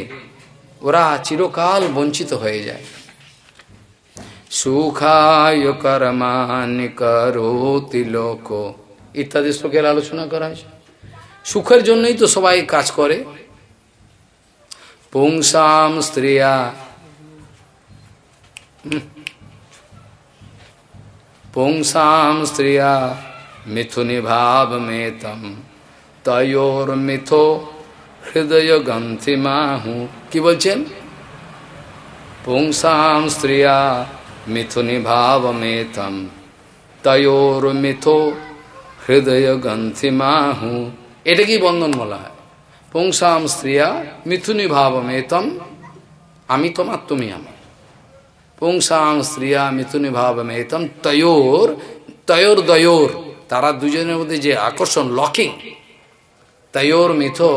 ওরা চিরকাল বঞ্চিত হয়ে যায় সুখায় কর্মান করোতি লোক ইত্যাদি শ্লোকের আলোচনা করা হয়েছে সুখের জন্যই তো সবাই কাজ করে পুংসাম স্ত্রিয়া পুংসাম স্ত্রিয়া মিথুনি ভাব মেতম তয়োর মিথো হৃদয় গন্থি মাহু কি বলছেন পুংসাম স্ত্রিয়া মিথুনি মেতম তয়োর মিথো হৃদয় গন্থি মাহু এটা কি বন্ধন বলা হয় পুংসাম স্ত্রিয়া মিথুনি মেতম আমি তোমার তুমি আমার পুংসাম স্ত্রিয়া মিথুনি ভাবমেতম তয়োর তয়োর দয়োর তারা দুজনের মধ্যে যে আকর্ষণ লকিং তয়োর মিথো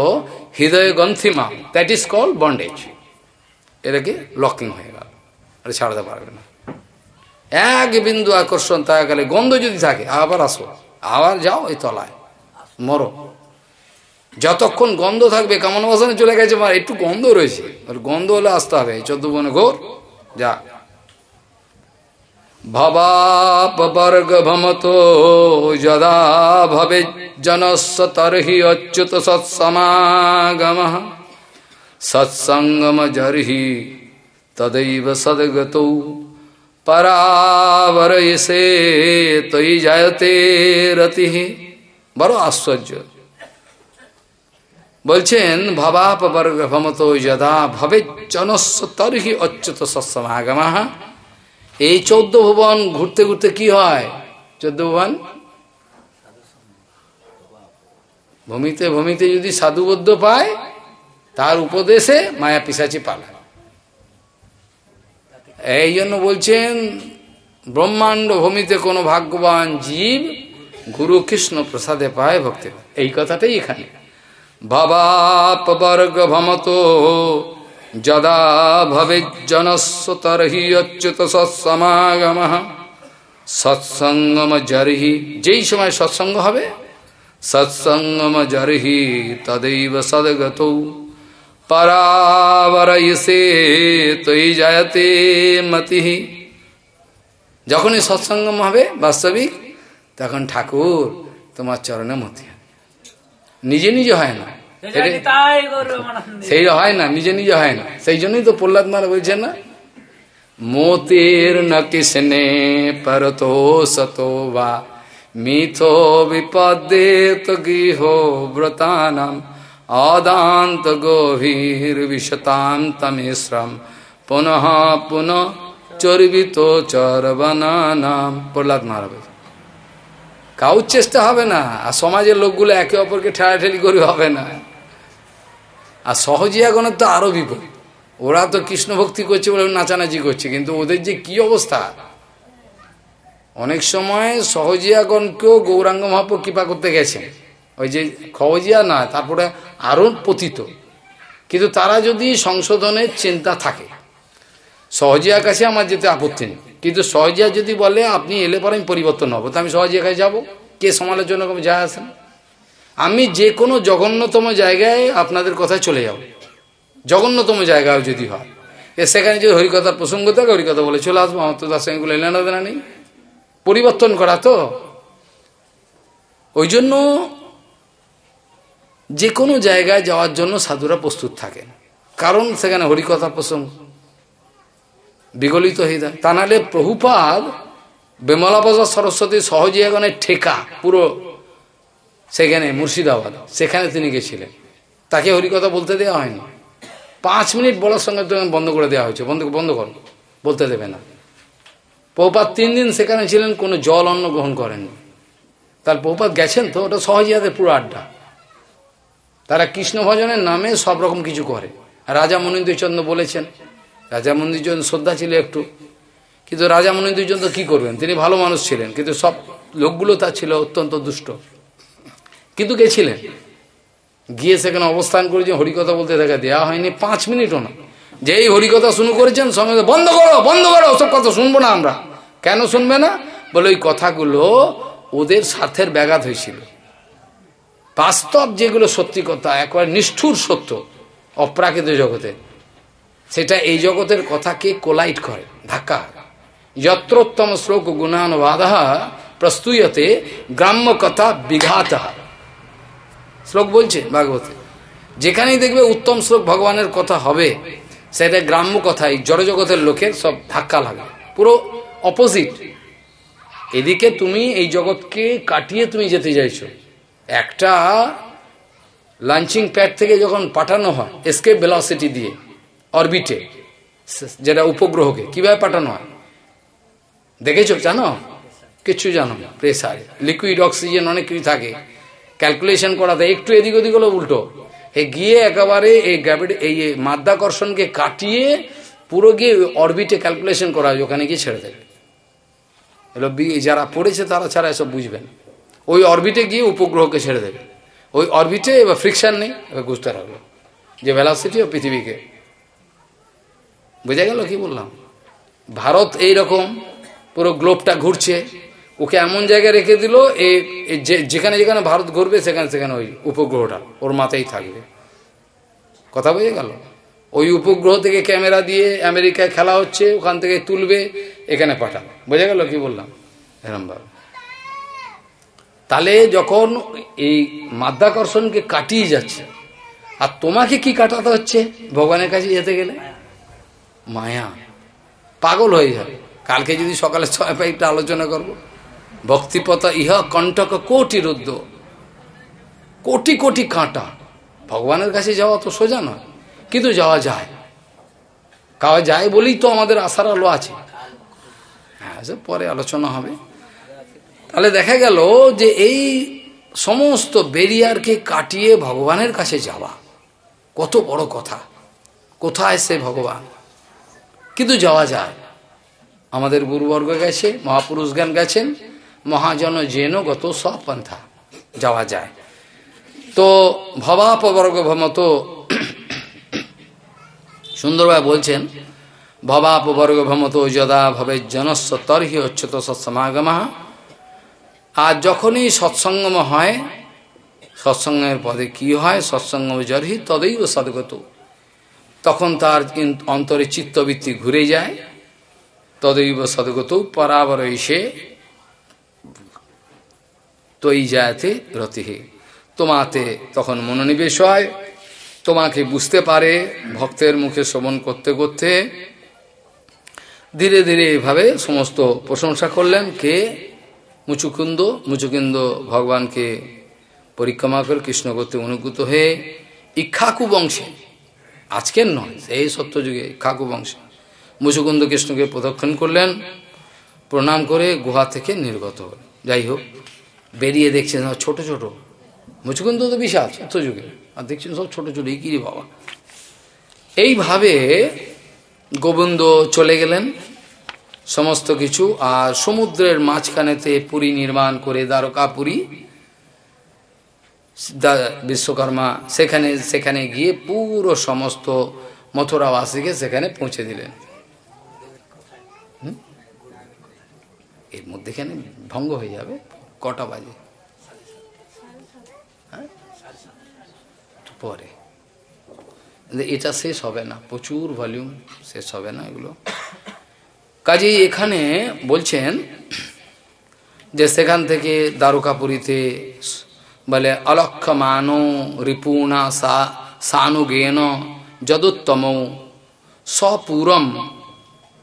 হৃদয় গন্থিমা দ্যাট ইজ কল বন্ডেজ এটাকে লকিং হয়ে গেল আরে ছাড়তে পারবে না এক বিন্দু আকর্ষণ গেলে গন্ধ যদি থাকে আবার আসো আবার যাও এই তলায় মরো যতক্ষণ গন্ধ থাকবে কামন বাসনে চলে গেছে একটু গন্ধ রয়েছে গন্ধ হলে আসতে হবে চোদ্দ বনে ঘোর যা भवाप वर्ग भमत जदा भवि जन सतर्हि अच्युत सत्समागम सत्संगम जर्हि तद सदगत परावर से तय जायते रति बड़ो आश्चर्य बोलचेन भवाप वर्ग भमत यदा भवि जन सतर्हि अच्युत सत्समागम এই চৌদ্দ ভুবন ঘুরতে ঘুরতে কি হয় চোদ্দ ভুবন ভূমিতে ভূমিতে যদি সাধুবদ্ধ পায় তার উপদেশে মায়া পিসাচি পালায় এই জন্য বলছেন ব্রহ্মাণ্ড ভূমিতে কোনো ভাগ্যবান জীব গুরু কৃষ্ণ প্রসাদে পায় ভক্তি এই কথাটাই এখানে ভবাপবর্গ ভমতো যদা ভবেজ্জনস্ব তর্হি অচ্যুত সৎসমাগম সৎসঙ্গম জর্হি যেই সময় সৎসঙ্গ হবে সৎসঙ্গম জর্হি তদৈব সদগত পরাবরয়সে তৈ জয়তে মতি যখনই সৎসঙ্গম হবে বাস্তবিক তখন ঠাকুর তোমার চরণে মতি নিজে নিজে হয় না সেই হয় না নিজে নিজে হয় না সেই জন্যই তো প্রহ্লাদ মারা বলছেন না মোতির ন কৃষ্ণে পরতো সতো বা মিথো বিপদে গৃহ ব্রতানম অদান্ত গভীর মিশ্রম পুনঃ পুনঃ চর্বিত চরবনানাম প্রহ্লাদ মারাবে কাউর চেষ্টা হবে না আর সমাজের লোকগুলো একে অপরকে ঠেলাঠেলি করে হবে না আর সহজিয়াগণের তো আরও বিপদ ওরা তো কৃষ্ণ ভক্তি করছে বলে নাচানাচি করছে কিন্তু ওদের যে কি অবস্থা অনেক সময় সহজিয়াগণকেও গৌরাঙ্গ মহাপ্রু কৃপা করতে গেছেন ওই যে খহজিয়া না তারপরে আরও পতিত কিন্তু তারা যদি সংশোধনের চিন্তা থাকে সহজিয়ার কাছে আমার যেতে আপত্তি নেই কিন্তু সহজিয়া যদি বলে আপনি এলে পরে আমি পরিবর্তন হবো তো আমি সহজিয়ার কাছে যাবো কে সমালোচনা যা আসেন আমি যে কোনো জঘন্যতম জায়গায় আপনাদের কথায় চলে যাব জঘন্যতম জায়গাও যদি হয় এ সেখানে যদি হরিকথার প্রসঙ্গ থাকে হরিকথা বলে চলে আসবো আমার তো তার সঙ্গে গুলো এলেনা দেনা নেই পরিবর্তন করা তো ওই জন্য যে কোনো জায়গায় যাওয়ার জন্য সাধুরা প্রস্তুত থাকেন কারণ সেখানে হরিকথা প্রসঙ্গ বিগলিত হয়ে যায় তা নাহলে প্রভুপাদ বাজার সরস্বতী সহজে এখানে ঠেকা পুরো সেখানে মুর্শিদাবাদ সেখানে তিনি গেছিলেন তাকে হরিকথা বলতে দেওয়া হয়নি পাঁচ মিনিট বলার সঙ্গে তো বন্ধ করে দেওয়া হয়েছে বন্ধ বন্ধ কর বলতে দেবে না পৌপাত তিন দিন সেখানে ছিলেন কোনো জল অন্ন গ্রহণ করেননি তার পৌপাত গেছেন তো ওটা সহজিয়াদের পুরো আড্ডা তারা কৃষ্ণ ভজনের নামে সব রকম কিছু করে রাজা মনীন্দ্রচন্দ্র বলেছেন রাজা মনীন্দ্রচন্দ্র শ্রদ্ধা ছিল একটু কিন্তু রাজা মনীন্দ্রচন্দ্র কি করবেন তিনি ভালো মানুষ ছিলেন কিন্তু সব লোকগুলো তার ছিল অত্যন্ত দুষ্ট কিন্তু গেছিলেন গিয়ে সেখানে অবস্থান করেছেন হরিকথা বলতে তাকে দেওয়া হয়নি পাঁচ মিনিটও না যেই হরিকথা শুরু করেছেন সঙ্গে বন্ধ করো বন্ধ করো ওসব কথা শুনবো না আমরা কেন শুনবে না বলে ওই কথাগুলো ওদের স্বার্থের ব্যাঘাত হয়েছিল বাস্তব যেগুলো সত্যি কথা একবার নিষ্ঠুর সত্য অপ্রাকৃত জগতে সেটা এই জগতের কথাকে কোলাইট করে ধাক্কা যত্রোত্তম শ্লোক গুণানুবাধা প্রস্তুয়তে গ্রাম্য কথা বিঘাত শ্লোক বলছে ভাগবতে যেখানেই দেখবে উত্তম শ্লোক ভগবানের কথা হবে সেটা গ্রাম্য কথাই জড়জগতের লোকের সব ধাক্কা লাগে পুরো অপোজিট এদিকে তুমি এই জগৎকে কাটিয়ে তুমি যেতে চাইছো একটা লাঞ্চিং প্যাড থেকে যখন পাঠানো হয় এসকেপ ভেলাসিটি দিয়ে অরবিটে যেটা উপগ্রহকে কিভাবে পাঠানো হয় দেখেছো জানো কিছু জানো না প্রেসারে লিকুইড অক্সিজেন অনেক কিছু থাকে ক্যালকুলেশন করা তো একটু এদিক ওদিক হলো উল্টো হে গিয়ে একেবারে এই গ্র্যাভিটি এই মাধ্যাকর্ষণকে কাটিয়ে পুরো গিয়ে অরবিটে ক্যালকুলেশন করা হয় ওখানে গিয়ে ছেড়ে দেবে এগুলো যারা পড়েছে তারা ছাড়া এসব বুঝবেন ওই অরবিটে গিয়ে উপগ্রহকে ছেড়ে দেবে ওই অরবিটে এবার ফ্রিকশান নেই এবার বুঝতে লাগলো যে ভেলাসিটি ও পৃথিবীকে বোঝা গেল কি বললাম ভারত এই রকম পুরো গ্লোবটা ঘুরছে ওকে এমন জায়গায় রেখে দিল এ যেখানে যেখানে ভারত ঘুরবে সেখানে সেখানে ওই উপগ্রহটা ওর মাথায় থাকবে কথা বোঝা গেল ওই উপগ্রহ থেকে ক্যামেরা দিয়ে আমেরিকায় খেলা হচ্ছে ওখান থেকে তুলবে এখানে পাঠাবে বোঝা গেল কি বললাম এরমভাবে তাহলে যখন এই মাধ্যাকর্ষণকে কাটিয়ে যাচ্ছে আর তোমাকে কি কাটাতে হচ্ছে ভগবানের কাছে যেতে গেলে মায়া পাগল হয়ে যাবে কালকে যদি সকালে ছয় পাই একটা আলোচনা করবো ভক্তিপতা ইহ কণ্টক কোটি রুদ্ধ কোটি কোটি কাঁটা ভগবানের কাছে যাওয়া তো সোজা নয় কিন্তু যাওয়া যায় কাওয়া যায় বলেই তো আমাদের আশার আলো আছে হ্যাঁ পরে আলোচনা হবে তাহলে দেখা গেল যে এই সমস্ত বেরিয়ারকে কাটিয়ে ভগবানের কাছে যাওয়া কত বড় কথা কোথায় সে ভগবান কিন্তু যাওয়া যায় আমাদের গুরুবর্গ গেছে মহাপুরুষ জ্ঞান গেছেন মহাজন জেন গত সপন্থা পন্থা যাওয়া যায় তো ভবাপবর্গ ভমত সুন্দরভাবে বলছেন ভবাপবর্গ ভমত যদা ভবে জনস্ব তর্হি অচ্যুত সৎসমাগমা আর যখনই সৎসঙ্গম হয় সৎসঙ্গের পদে কি হয় সৎসঙ্গম জর্হি তদৈব সদ্গত তখন তার অন্তরে চিত্তবৃত্তি ঘুরে যায় তদৈব সদ্গত পরাবর এসে তৈ জায়াতে রতিহে তোমাতে তখন মনোনিবেশ হয় তোমাকে বুঝতে পারে ভক্তের মুখে শ্রবণ করতে করতে ধীরে ধীরে এভাবে সমস্ত প্রশংসা করলেন কে মুচুকুন্দ মুচুকুন্দ ভগবানকে পরিক্রমা করে কৃষ্ণ করতে অনুগত হয়ে ইক্ষাকু বংশে আজকের নয় সেই সত্যযুগে ইক্ষাকু বংশে মুচুকুন্দ কৃষ্ণকে প্রদক্ষিণ করলেন প্রণাম করে গুহা থেকে নির্গত হল যাই হোক বেরিয়ে দেখছেন সব ছোটো ছোটো মুচুকুন্দ তো বিশাল সত্যযুগে আর দেখছেন সব ছোটো ছোটো এই বাবা এইভাবে গোবিন্দ চলে গেলেন সমস্ত কিছু আর সমুদ্রের মাঝখানেতে পুরী নির্মাণ করে দ্বারকা পুরী বিশ্বকর্মা সেখানে সেখানে গিয়ে পুরো সমস্ত মথুরাবাসীকে সেখানে পৌঁছে দিলেন এর মধ্যেখানে ভঙ্গ হয়ে যাবে कटा बजे पर यहाँ शेष होना प्रचुर वल्यूम शेष होना यो कहने बोल से द्वारकापुरी बोले अलख्य मानो रिपूर्णा सानुगेन जदुत्तम सपूरम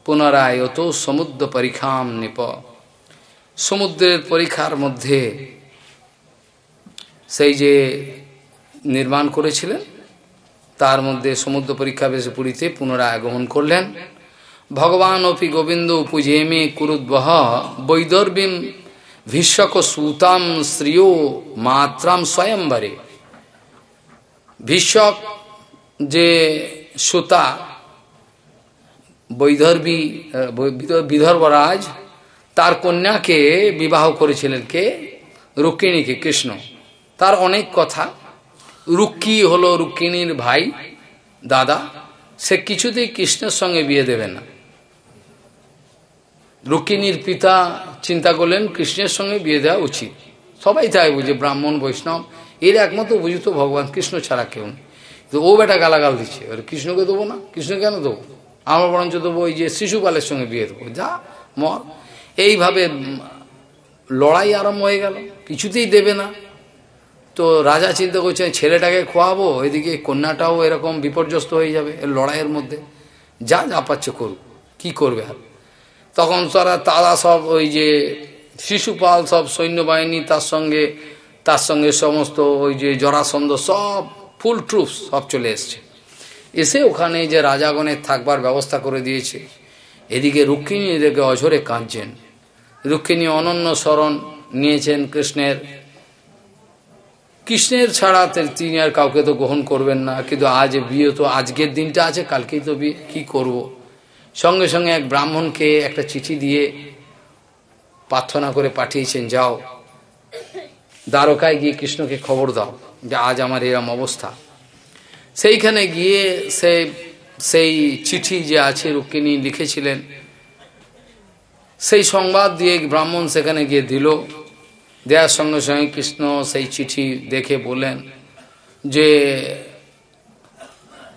पुनरायत समुद्र परीक्षा निप সমুদ্রের পরীক্ষার মধ্যে সেই যে নির্মাণ করেছিলেন তার মধ্যে সমুদ্র পরীক্ষা বেশ পুরীতে পুনরায় আগমন করলেন ভগবান অপি গোবিন্দ পুজেমে কুরুদ্বহ বৈদর্বীম ভীষ্মক সুতাম শ্রিয় মাত্রাম স্বয়ম্বরে ভীষ্মক যে সুতা বৈধর্বী বিদর্ভরাজ তার কন্যাকে বিবাহ করেছিলেন কে রুক্মিণীকে কৃষ্ণ তার অনেক কথা রুক্কি হলো রুক্মিণীর ভাই দাদা সে কিছুতেই কৃষ্ণের সঙ্গে বিয়ে দেবে না রুক্মিণীর পিতা চিন্তা করলেন কৃষ্ণের সঙ্গে বিয়ে দেওয়া উচিত সবাই চাই বুঝে ব্রাহ্মণ বৈষ্ণব এর একমাত্র বুঝিত ভগবান কৃষ্ণ ছাড়া কেউ নেই তো ও বেটা গালাগাল দিচ্ছে আর কৃষ্ণকে দেবো না কৃষ্ণ কেন দেবো আমার বরঞ্চ দেবো ওই যে শিশুপালের সঙ্গে বিয়ে দেবো যা মর এইভাবে লড়াই আরম্ভ হয়ে গেল কিছুতেই দেবে না তো রাজা চিন্তা করছেন ছেলেটাকে খোয়াবো এদিকে কন্যাটাও এরকম বিপর্যস্ত হয়ে যাবে এর লড়াইয়ের মধ্যে যা যা পাচ্ছে করুক কী করবে আর তখন তারা তারা সব ওই যে শিশুপাল সব সৈন্যবাহিনী তার সঙ্গে তার সঙ্গে সমস্ত ওই যে জরাসন্ধ সব ফুল ট্রুপস সব চলে এসছে এসে ওখানে যে রাজাগণের থাকবার ব্যবস্থা করে দিয়েছে এদিকে রুক্ষিণী এদিকে অঝরে কাঁদছেন রুক্মিণী অনন্য স্মরণ নিয়েছেন কৃষ্ণের কৃষ্ণের ছাড়া তিনি আর কাউকে তো গ্রহণ করবেন না কিন্তু আজ বিয়ে তো আজকের দিনটা আছে কালকেই তো বিয়ে কী করব। সঙ্গে সঙ্গে এক ব্রাহ্মণকে একটা চিঠি দিয়ে প্রার্থনা করে পাঠিয়েছেন যাও দ্বারকায় গিয়ে কৃষ্ণকে খবর দাও যে আজ আমার এরম অবস্থা সেইখানে গিয়ে সে সেই চিঠি যে আছে রুক্মিণী লিখেছিলেন সেই সংবাদ দিয়ে ব্রাহ্মণ সেখানে গিয়ে দিল দেওয়ার সঙ্গে সঙ্গে কৃষ্ণ সেই চিঠি দেখে বললেন যে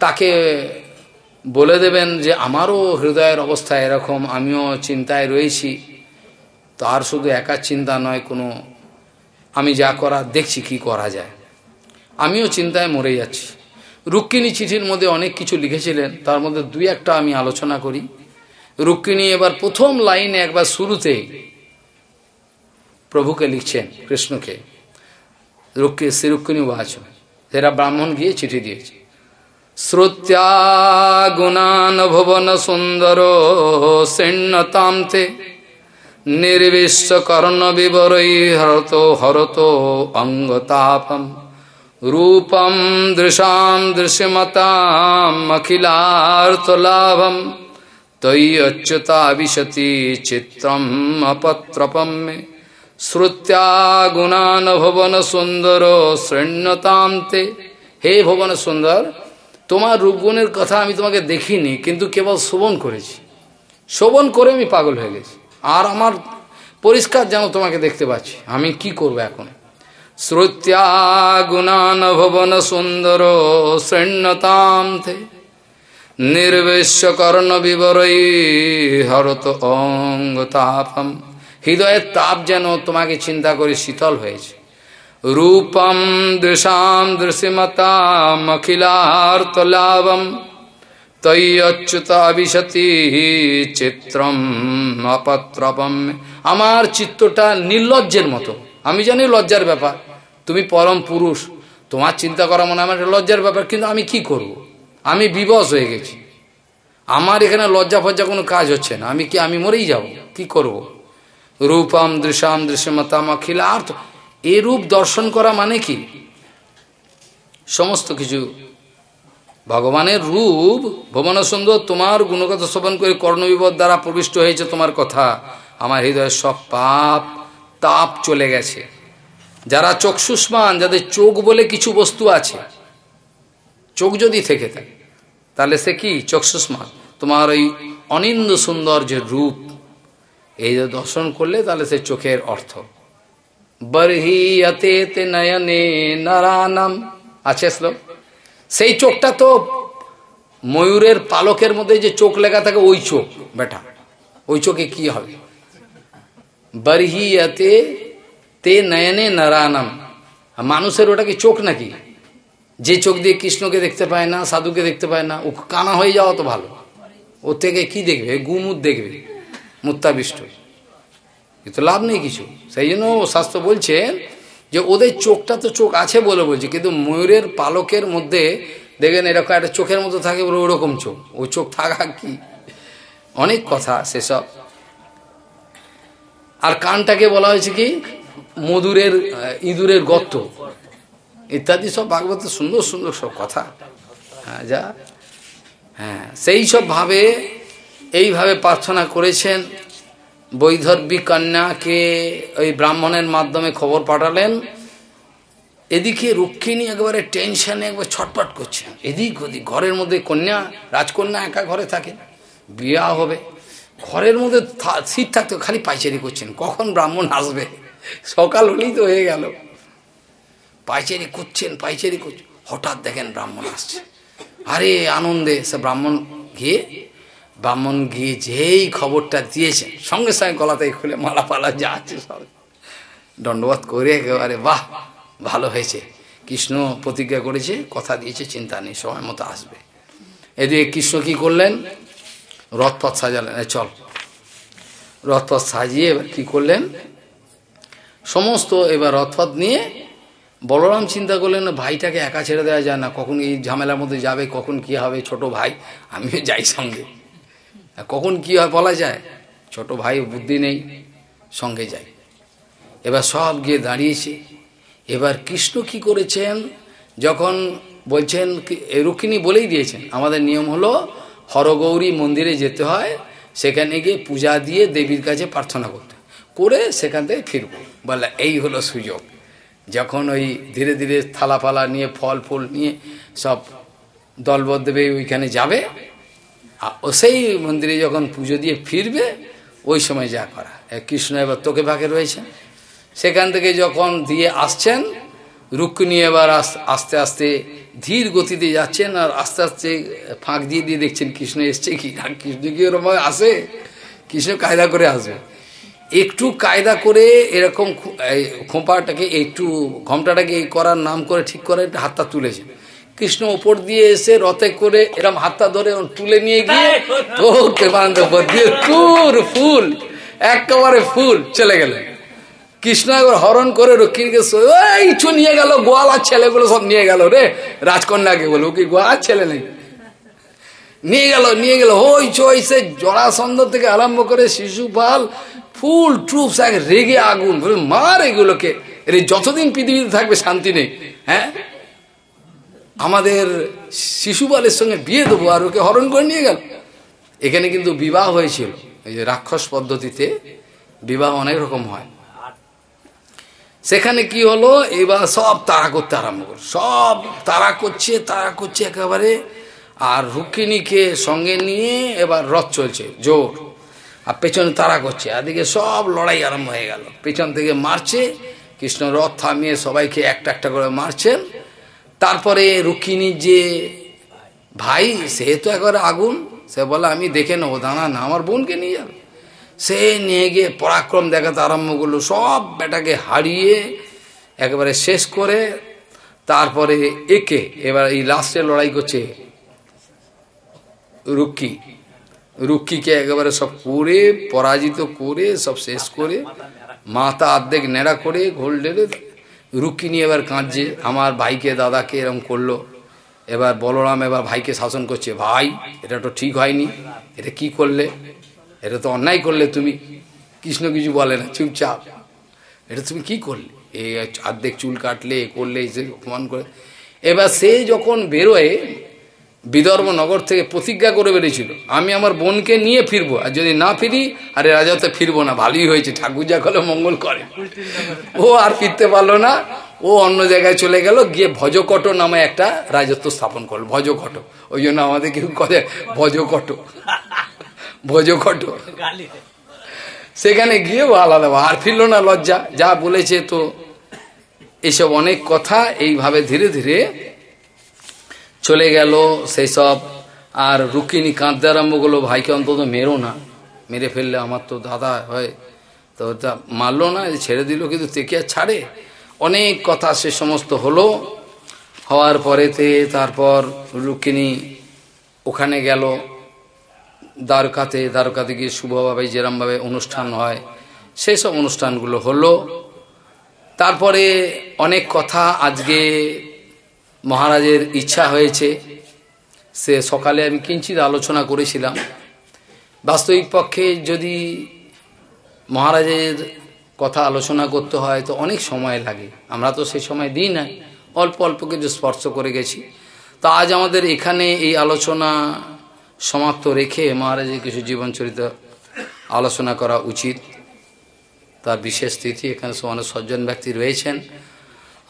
তাকে বলে দেবেন যে আমারও হৃদয়ের অবস্থা এরকম আমিও চিন্তায় রয়েছি তো আর শুধু একা চিন্তা নয় কোনো আমি যা করা দেখছি কি করা যায় আমিও চিন্তায় মরে যাচ্ছি রুক্মিণী চিঠির মধ্যে অনেক কিছু লিখেছিলেন তার মধ্যে দুই একটা আমি আলোচনা করি রুক্মিণী এবার প্রথম লাইনে একবার শুরুতে প্রভুকে লিখছেন কৃষ্ণকে রুক্মি শ্রী রুক্মিণী বাচ এরা ব্রাহ্মণ গিয়ে চিঠি দিয়েছে শ্রোত্যা গুণান ভবন সুন্দর সেন্নতামতে নির্বিশ্ব কর্ণ বিবরৈ হরত হরত অঙ্গতাপম রূপম দৃশাম দৃশ্যমতাম লাভম তৈ অচ্যুতাবিশতি চিত্রম অপত্রপম মে শ্রুত্যা গুণান ভুবন সুন্দর শ্রেণ্যতান্তে হে ভবন সুন্দর তোমার রূপগুণের কথা আমি তোমাকে দেখিনি কিন্তু কেবল শোভন করেছি শোভন করে আমি পাগল হয়ে গেছি আর আমার পরিষ্কার যেন তোমাকে দেখতে পাচ্ছি আমি কি করব এখন শ্রুত্যা গুণান ভুবন সুন্দর শ্রেণ্যতান্তে নির্বেশ্যকর্ণ বিবরই হরত অঙ্গ তাপম হৃদয়ের তাপ যেন তোমাকে চিন্তা করে শীতল হয়েছে রূপম দৃশাম দৃশ্যমতাম অখিলার্তলাভম তৈ অচ্যুত অবিশতি চিত্রম অপত্রপম আমার চিত্তটা নির্লজ্জের মতো আমি জানি লজ্জার ব্যাপার তুমি পরম পুরুষ তোমার চিন্তা করা মনে আমার লজ্জার ব্যাপার কিন্তু আমি কি করবো আমি বিবশ হয়ে গেছি আমার এখানে লজ্জা ফজ্জা কোনো কাজ হচ্ছে না আমি কি আমি মরেই যাব কি করব। রূপাম দৃশ্যাম দৃশ্যমাতাম খিলা আর এ রূপ দর্শন করা মানে কি সমস্ত কিছু ভগবানের রূপ ভবন সুন্দর তোমার গুণগত শোভন করে কর্ণবিপদ দ্বারা প্রবিষ্ট হয়েছে তোমার কথা আমার হৃদয়ের সব পাপ তাপ চলে গেছে যারা চক্ষুষ্মান যাদের চোখ বলে কিছু বস্তু আছে চোখ যদি থেকে থাকে তাহলে সে কি চক্ষুষ্মান তোমার ওই অনিন্দ সুন্দর যে রূপ এই যে দর্শন করলে তাহলে সে চোখের অর্থ বর্হিয়তে নয়নে নারানম আছে শ্লোক সেই চোখটা তো ময়ূরের পালকের মধ্যে যে চোখ লেখা থাকে ওই চোখ বেটা ওই চোখে কি হবে বর্হিয়তে তে নয়নে নারানম মানুষের ওটা কি চোখ নাকি যে চোখ দিয়ে কৃষ্ণকে দেখতে পায় না সাধুকে দেখতে পায় না ও কানা হয়ে যাওয়া তো ভালো ও থেকে কি দেখবে গুমুদ দেখবে মুত্তাবিষ্ট কিন্তু লাভ নেই কিছু সেই জন্য শাস্ত্র বলছে যে ওদের চোখটা তো চোখ আছে বলে বলছে কিন্তু ময়ূরের পালকের মধ্যে দেখেন এরকম একটা চোখের মতো থাকে বলে ওরকম চোখ ও চোখ থাকা কি অনেক কথা সেসব আর কানটাকে বলা হয়েছে কি মধুরের ইঁদুরের গর্ত ইত্যাদি সব ভাগবত সুন্দর সুন্দর সব কথা হ্যাঁ যা হ্যাঁ সেই সব ভাবে এইভাবে প্রার্থনা করেছেন বৈধর্বী কন্যাকে ওই ব্রাহ্মণের মাধ্যমে খবর পাঠালেন এদিকে রুক্ষিণী একবারে টেনশানে একবার ছটপট করছে এদিক ওদিক ঘরের মধ্যে কন্যা রাজকন্যা একা ঘরে থাকে বিয়া হবে ঘরের মধ্যে সিট থাকতে খালি পাইচারি করছেন কখন ব্রাহ্মণ আসবে সকাল হলেই তো হয়ে গেল পাইচারি করছেন পাইচারি করছেন হঠাৎ দেখেন ব্রাহ্মণ আসছে আরে আনন্দে সে ব্রাহ্মণ গিয়ে ব্রাহ্মণ গিয়ে যেই খবরটা দিয়েছে সঙ্গে সঙ্গে গলাতে খুলে মালা পালা যা আছে সব দণ্ডবাদ করে একেবারে বাহ ভালো হয়েছে কৃষ্ণ প্রতিজ্ঞা করেছে কথা দিয়েছে চিন্তা নেই সময় মতো আসবে এদিকে কৃষ্ণ কি করলেন রথপথ সাজালেন চল রথপথ সাজিয়ে এবার কী করলেন সমস্ত এবার রথপথ নিয়ে বলরাম চিন্তা করলেন ভাইটাকে একা ছেড়ে দেওয়া যায় না কখন এই ঝামেলার মধ্যে যাবে কখন কি হবে ছোট ভাই আমিও যাই সঙ্গে কখন কি হয় বলা যায় ছোট ভাই বুদ্ধি নেই সঙ্গে যাই এবার সব গিয়ে দাঁড়িয়েছে এবার কৃষ্ণ কি করেছেন যখন বলছেন রুক্ষিণী বলেই দিয়েছেন আমাদের নিয়ম হলো হরগৌরী মন্দিরে যেতে হয় সেখানে গিয়ে পূজা দিয়ে দেবীর কাছে প্রার্থনা করতে করে সেখান থেকে ফিরব বলে এই হলো সুযোগ যখন ওই ধীরে ধীরে থালাফালা নিয়ে ফল ফুল নিয়ে সব দলবদ্ধ ওইখানে যাবে আর সেই মন্দিরে যখন পুজো দিয়ে ফিরবে ওই সময় যা করা কৃষ্ণ এবার তোকে ভাগে রয়েছেন সেখান থেকে যখন দিয়ে আসছেন নিয়ে এবার আস্তে আস্তে ধীর গতিতে যাচ্ছেন আর আস্তে আস্তে ফাঁক দিয়ে দিয়ে দেখছেন কৃষ্ণ এসছে কি কৃষ্ণ কি ওরকম আসে কৃষ্ণ কায়দা করে আসবে একটু কায়দা করে এরকম খোঁপাটাকে একটু ঘমটাটাকে এই করার নাম করে ঠিক করে হাতটা তুলেছে কৃষ্ণ ওপর দিয়ে এসে রথে করে এরম হাতটা ধরে তুলে নিয়ে গিয়ে তো প্রেমানন্দ ফুল একেবারে ফুল চলে গেলে কৃষ্ণ একবার হরণ করে রক্ষিণীকে এই চু নিয়ে গেল গোয়ালার ছেলেগুলো সব নিয়ে গেল রে রাজকন্যাকে বলো কি গোয়ালার ছেলে নেই নিয়ে গেল নিয়ে গেল ওই চইসে সে থেকে আরম্ভ করে শিশুপাল ফুল ট্রুপস এক রেগে আগুন বলে মার এগুলোকে এর যতদিন পৃথিবীতে থাকবে শান্তি নেই হ্যাঁ আমাদের শিশুপালের সঙ্গে বিয়ে দেবো আর ওকে হরণ করে নিয়ে গেল এখানে কিন্তু বিবাহ হয়েছিল এই যে রাক্ষস পদ্ধতিতে বিবাহ অনেক রকম হয় সেখানে কি হলো এবার সব তারা করতে আরম্ভ কর সব তারা করছে তারা করছে একেবারে আর রুকিনীকে সঙ্গে নিয়ে এবার রথ চলছে জোর আর পেছনে তারা করছে আদিকে সব লড়াই আরম্ভ হয়ে গেল পেছন থেকে মারছে কৃষ্ণ রথ থামিয়ে সবাইকে একটা একটা করে মারছেন তারপরে রুক্মিণীর যে ভাই সে তো একবারে আগুন সে বলে আমি দেখে নেবো দাঁড়া না আমার বোনকে নিয়ে যাবে সে নিয়ে গিয়ে পরাক্রম দেখাতে আরম্ভ করলো সব বেটাকে হারিয়ে একেবারে শেষ করে তারপরে একে এবার এই লাস্টে লড়াই করছে রুক্ষী রুক্ষীকে একেবারে সব করে পরাজিত করে সব শেষ করে মাথা অর্ধেক নেড়া করে ঘোল ডেলে রুক্ষী নিয়ে এবার কাঁদছে আমার ভাইকে দাদাকে এরম করলো এবার বলরাম এবার ভাইকে শাসন করছে ভাই এটা তো ঠিক হয়নি এটা কি করলে এটা তো অন্যায় করলে তুমি কৃষ্ণ কিছু বলে না চুপচাপ এটা তুমি কি করলে এ অর্ধেক চুল কাটলে করলে সে অপমান করে এবার সে যখন বেরোয় নগর থেকে প্রতিজ্ঞা করে বেরিয়েছিল আমি আমার বোনকে নিয়ে ফিরবো আর যদি না ফিরি আরে রাজাতে ফিরবো না ভালোই হয়েছে ঠাকুর যা করলে মঙ্গল করে ও আর ফিরতে পারলো না ও অন্য জায়গায় চলে গেল গিয়ে ভজকট নামে একটা রাজত্ব স্থাপন করলো ভজকট ওই জন্য আমাদের কেউ করে ভজকট ভজকট সেখানে গিয়েও আলাদা আর ফিরলো না লজ্জা যা বলেছে তো এসব অনেক কথা এইভাবে ধীরে ধীরে চলে গেল সেই সব আর রুকিনি কাঁদতে আরম্ভ করলো ভাইকে অন্তত মেরো না মেরে ফেললে আমার তো দাদা হয় তো ওটা মারলো না ছেড়ে দিল কিন্তু তেকে আর ছাড়ে অনেক কথা সে সমস্ত হলো হওয়ার পরেতে তারপর রুক্মিণী ওখানে গেল দ্বারকাতে দ্বারকাতে গিয়ে শুভভাবে যেরমভাবে অনুষ্ঠান হয় সেই সব অনুষ্ঠানগুলো হলো তারপরে অনেক কথা আজকে মহারাজের ইচ্ছা হয়েছে সে সকালে আমি কিঞ্চিত আলোচনা করেছিলাম বাস্তবিক পক্ষে যদি মহারাজের কথা আলোচনা করতে হয় তো অনেক সময় লাগে আমরা তো সেই সময় দিই না অল্প অল্প কিছু স্পর্শ করে গেছি তো আজ আমাদের এখানে এই আলোচনা সমাপ্ত রেখে মহারাজের কিছু জীবনচরিত আলোচনা করা উচিত তার বিশেষ স্থিতি এখানে অনেক সজ্জন ব্যক্তি রয়েছেন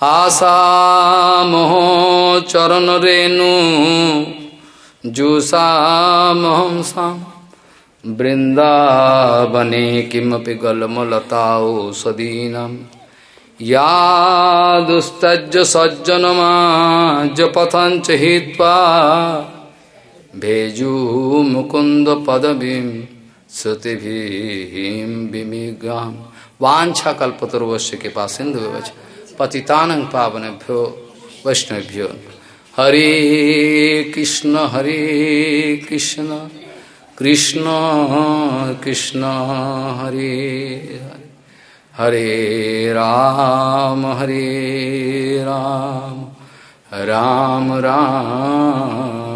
आसामोह चरण रेणु जुषामहम साम वृंदावने किमपि गलमलताओ सदीनम या दुस्तज सज्जन जपथंच हित्वा भेजू मुकुंद पदवीं श्रुतिभीम विमिग्राम वांछा कल्पतुर्वश्य के सिंधु विवच पतितानंग पावनेभ्यो वैष्णवभ्यो हरे कृष्ण हरे कृष्ण कृष्ण कृष्ण हरे हरे हरे राम हरे राम राम राम, राम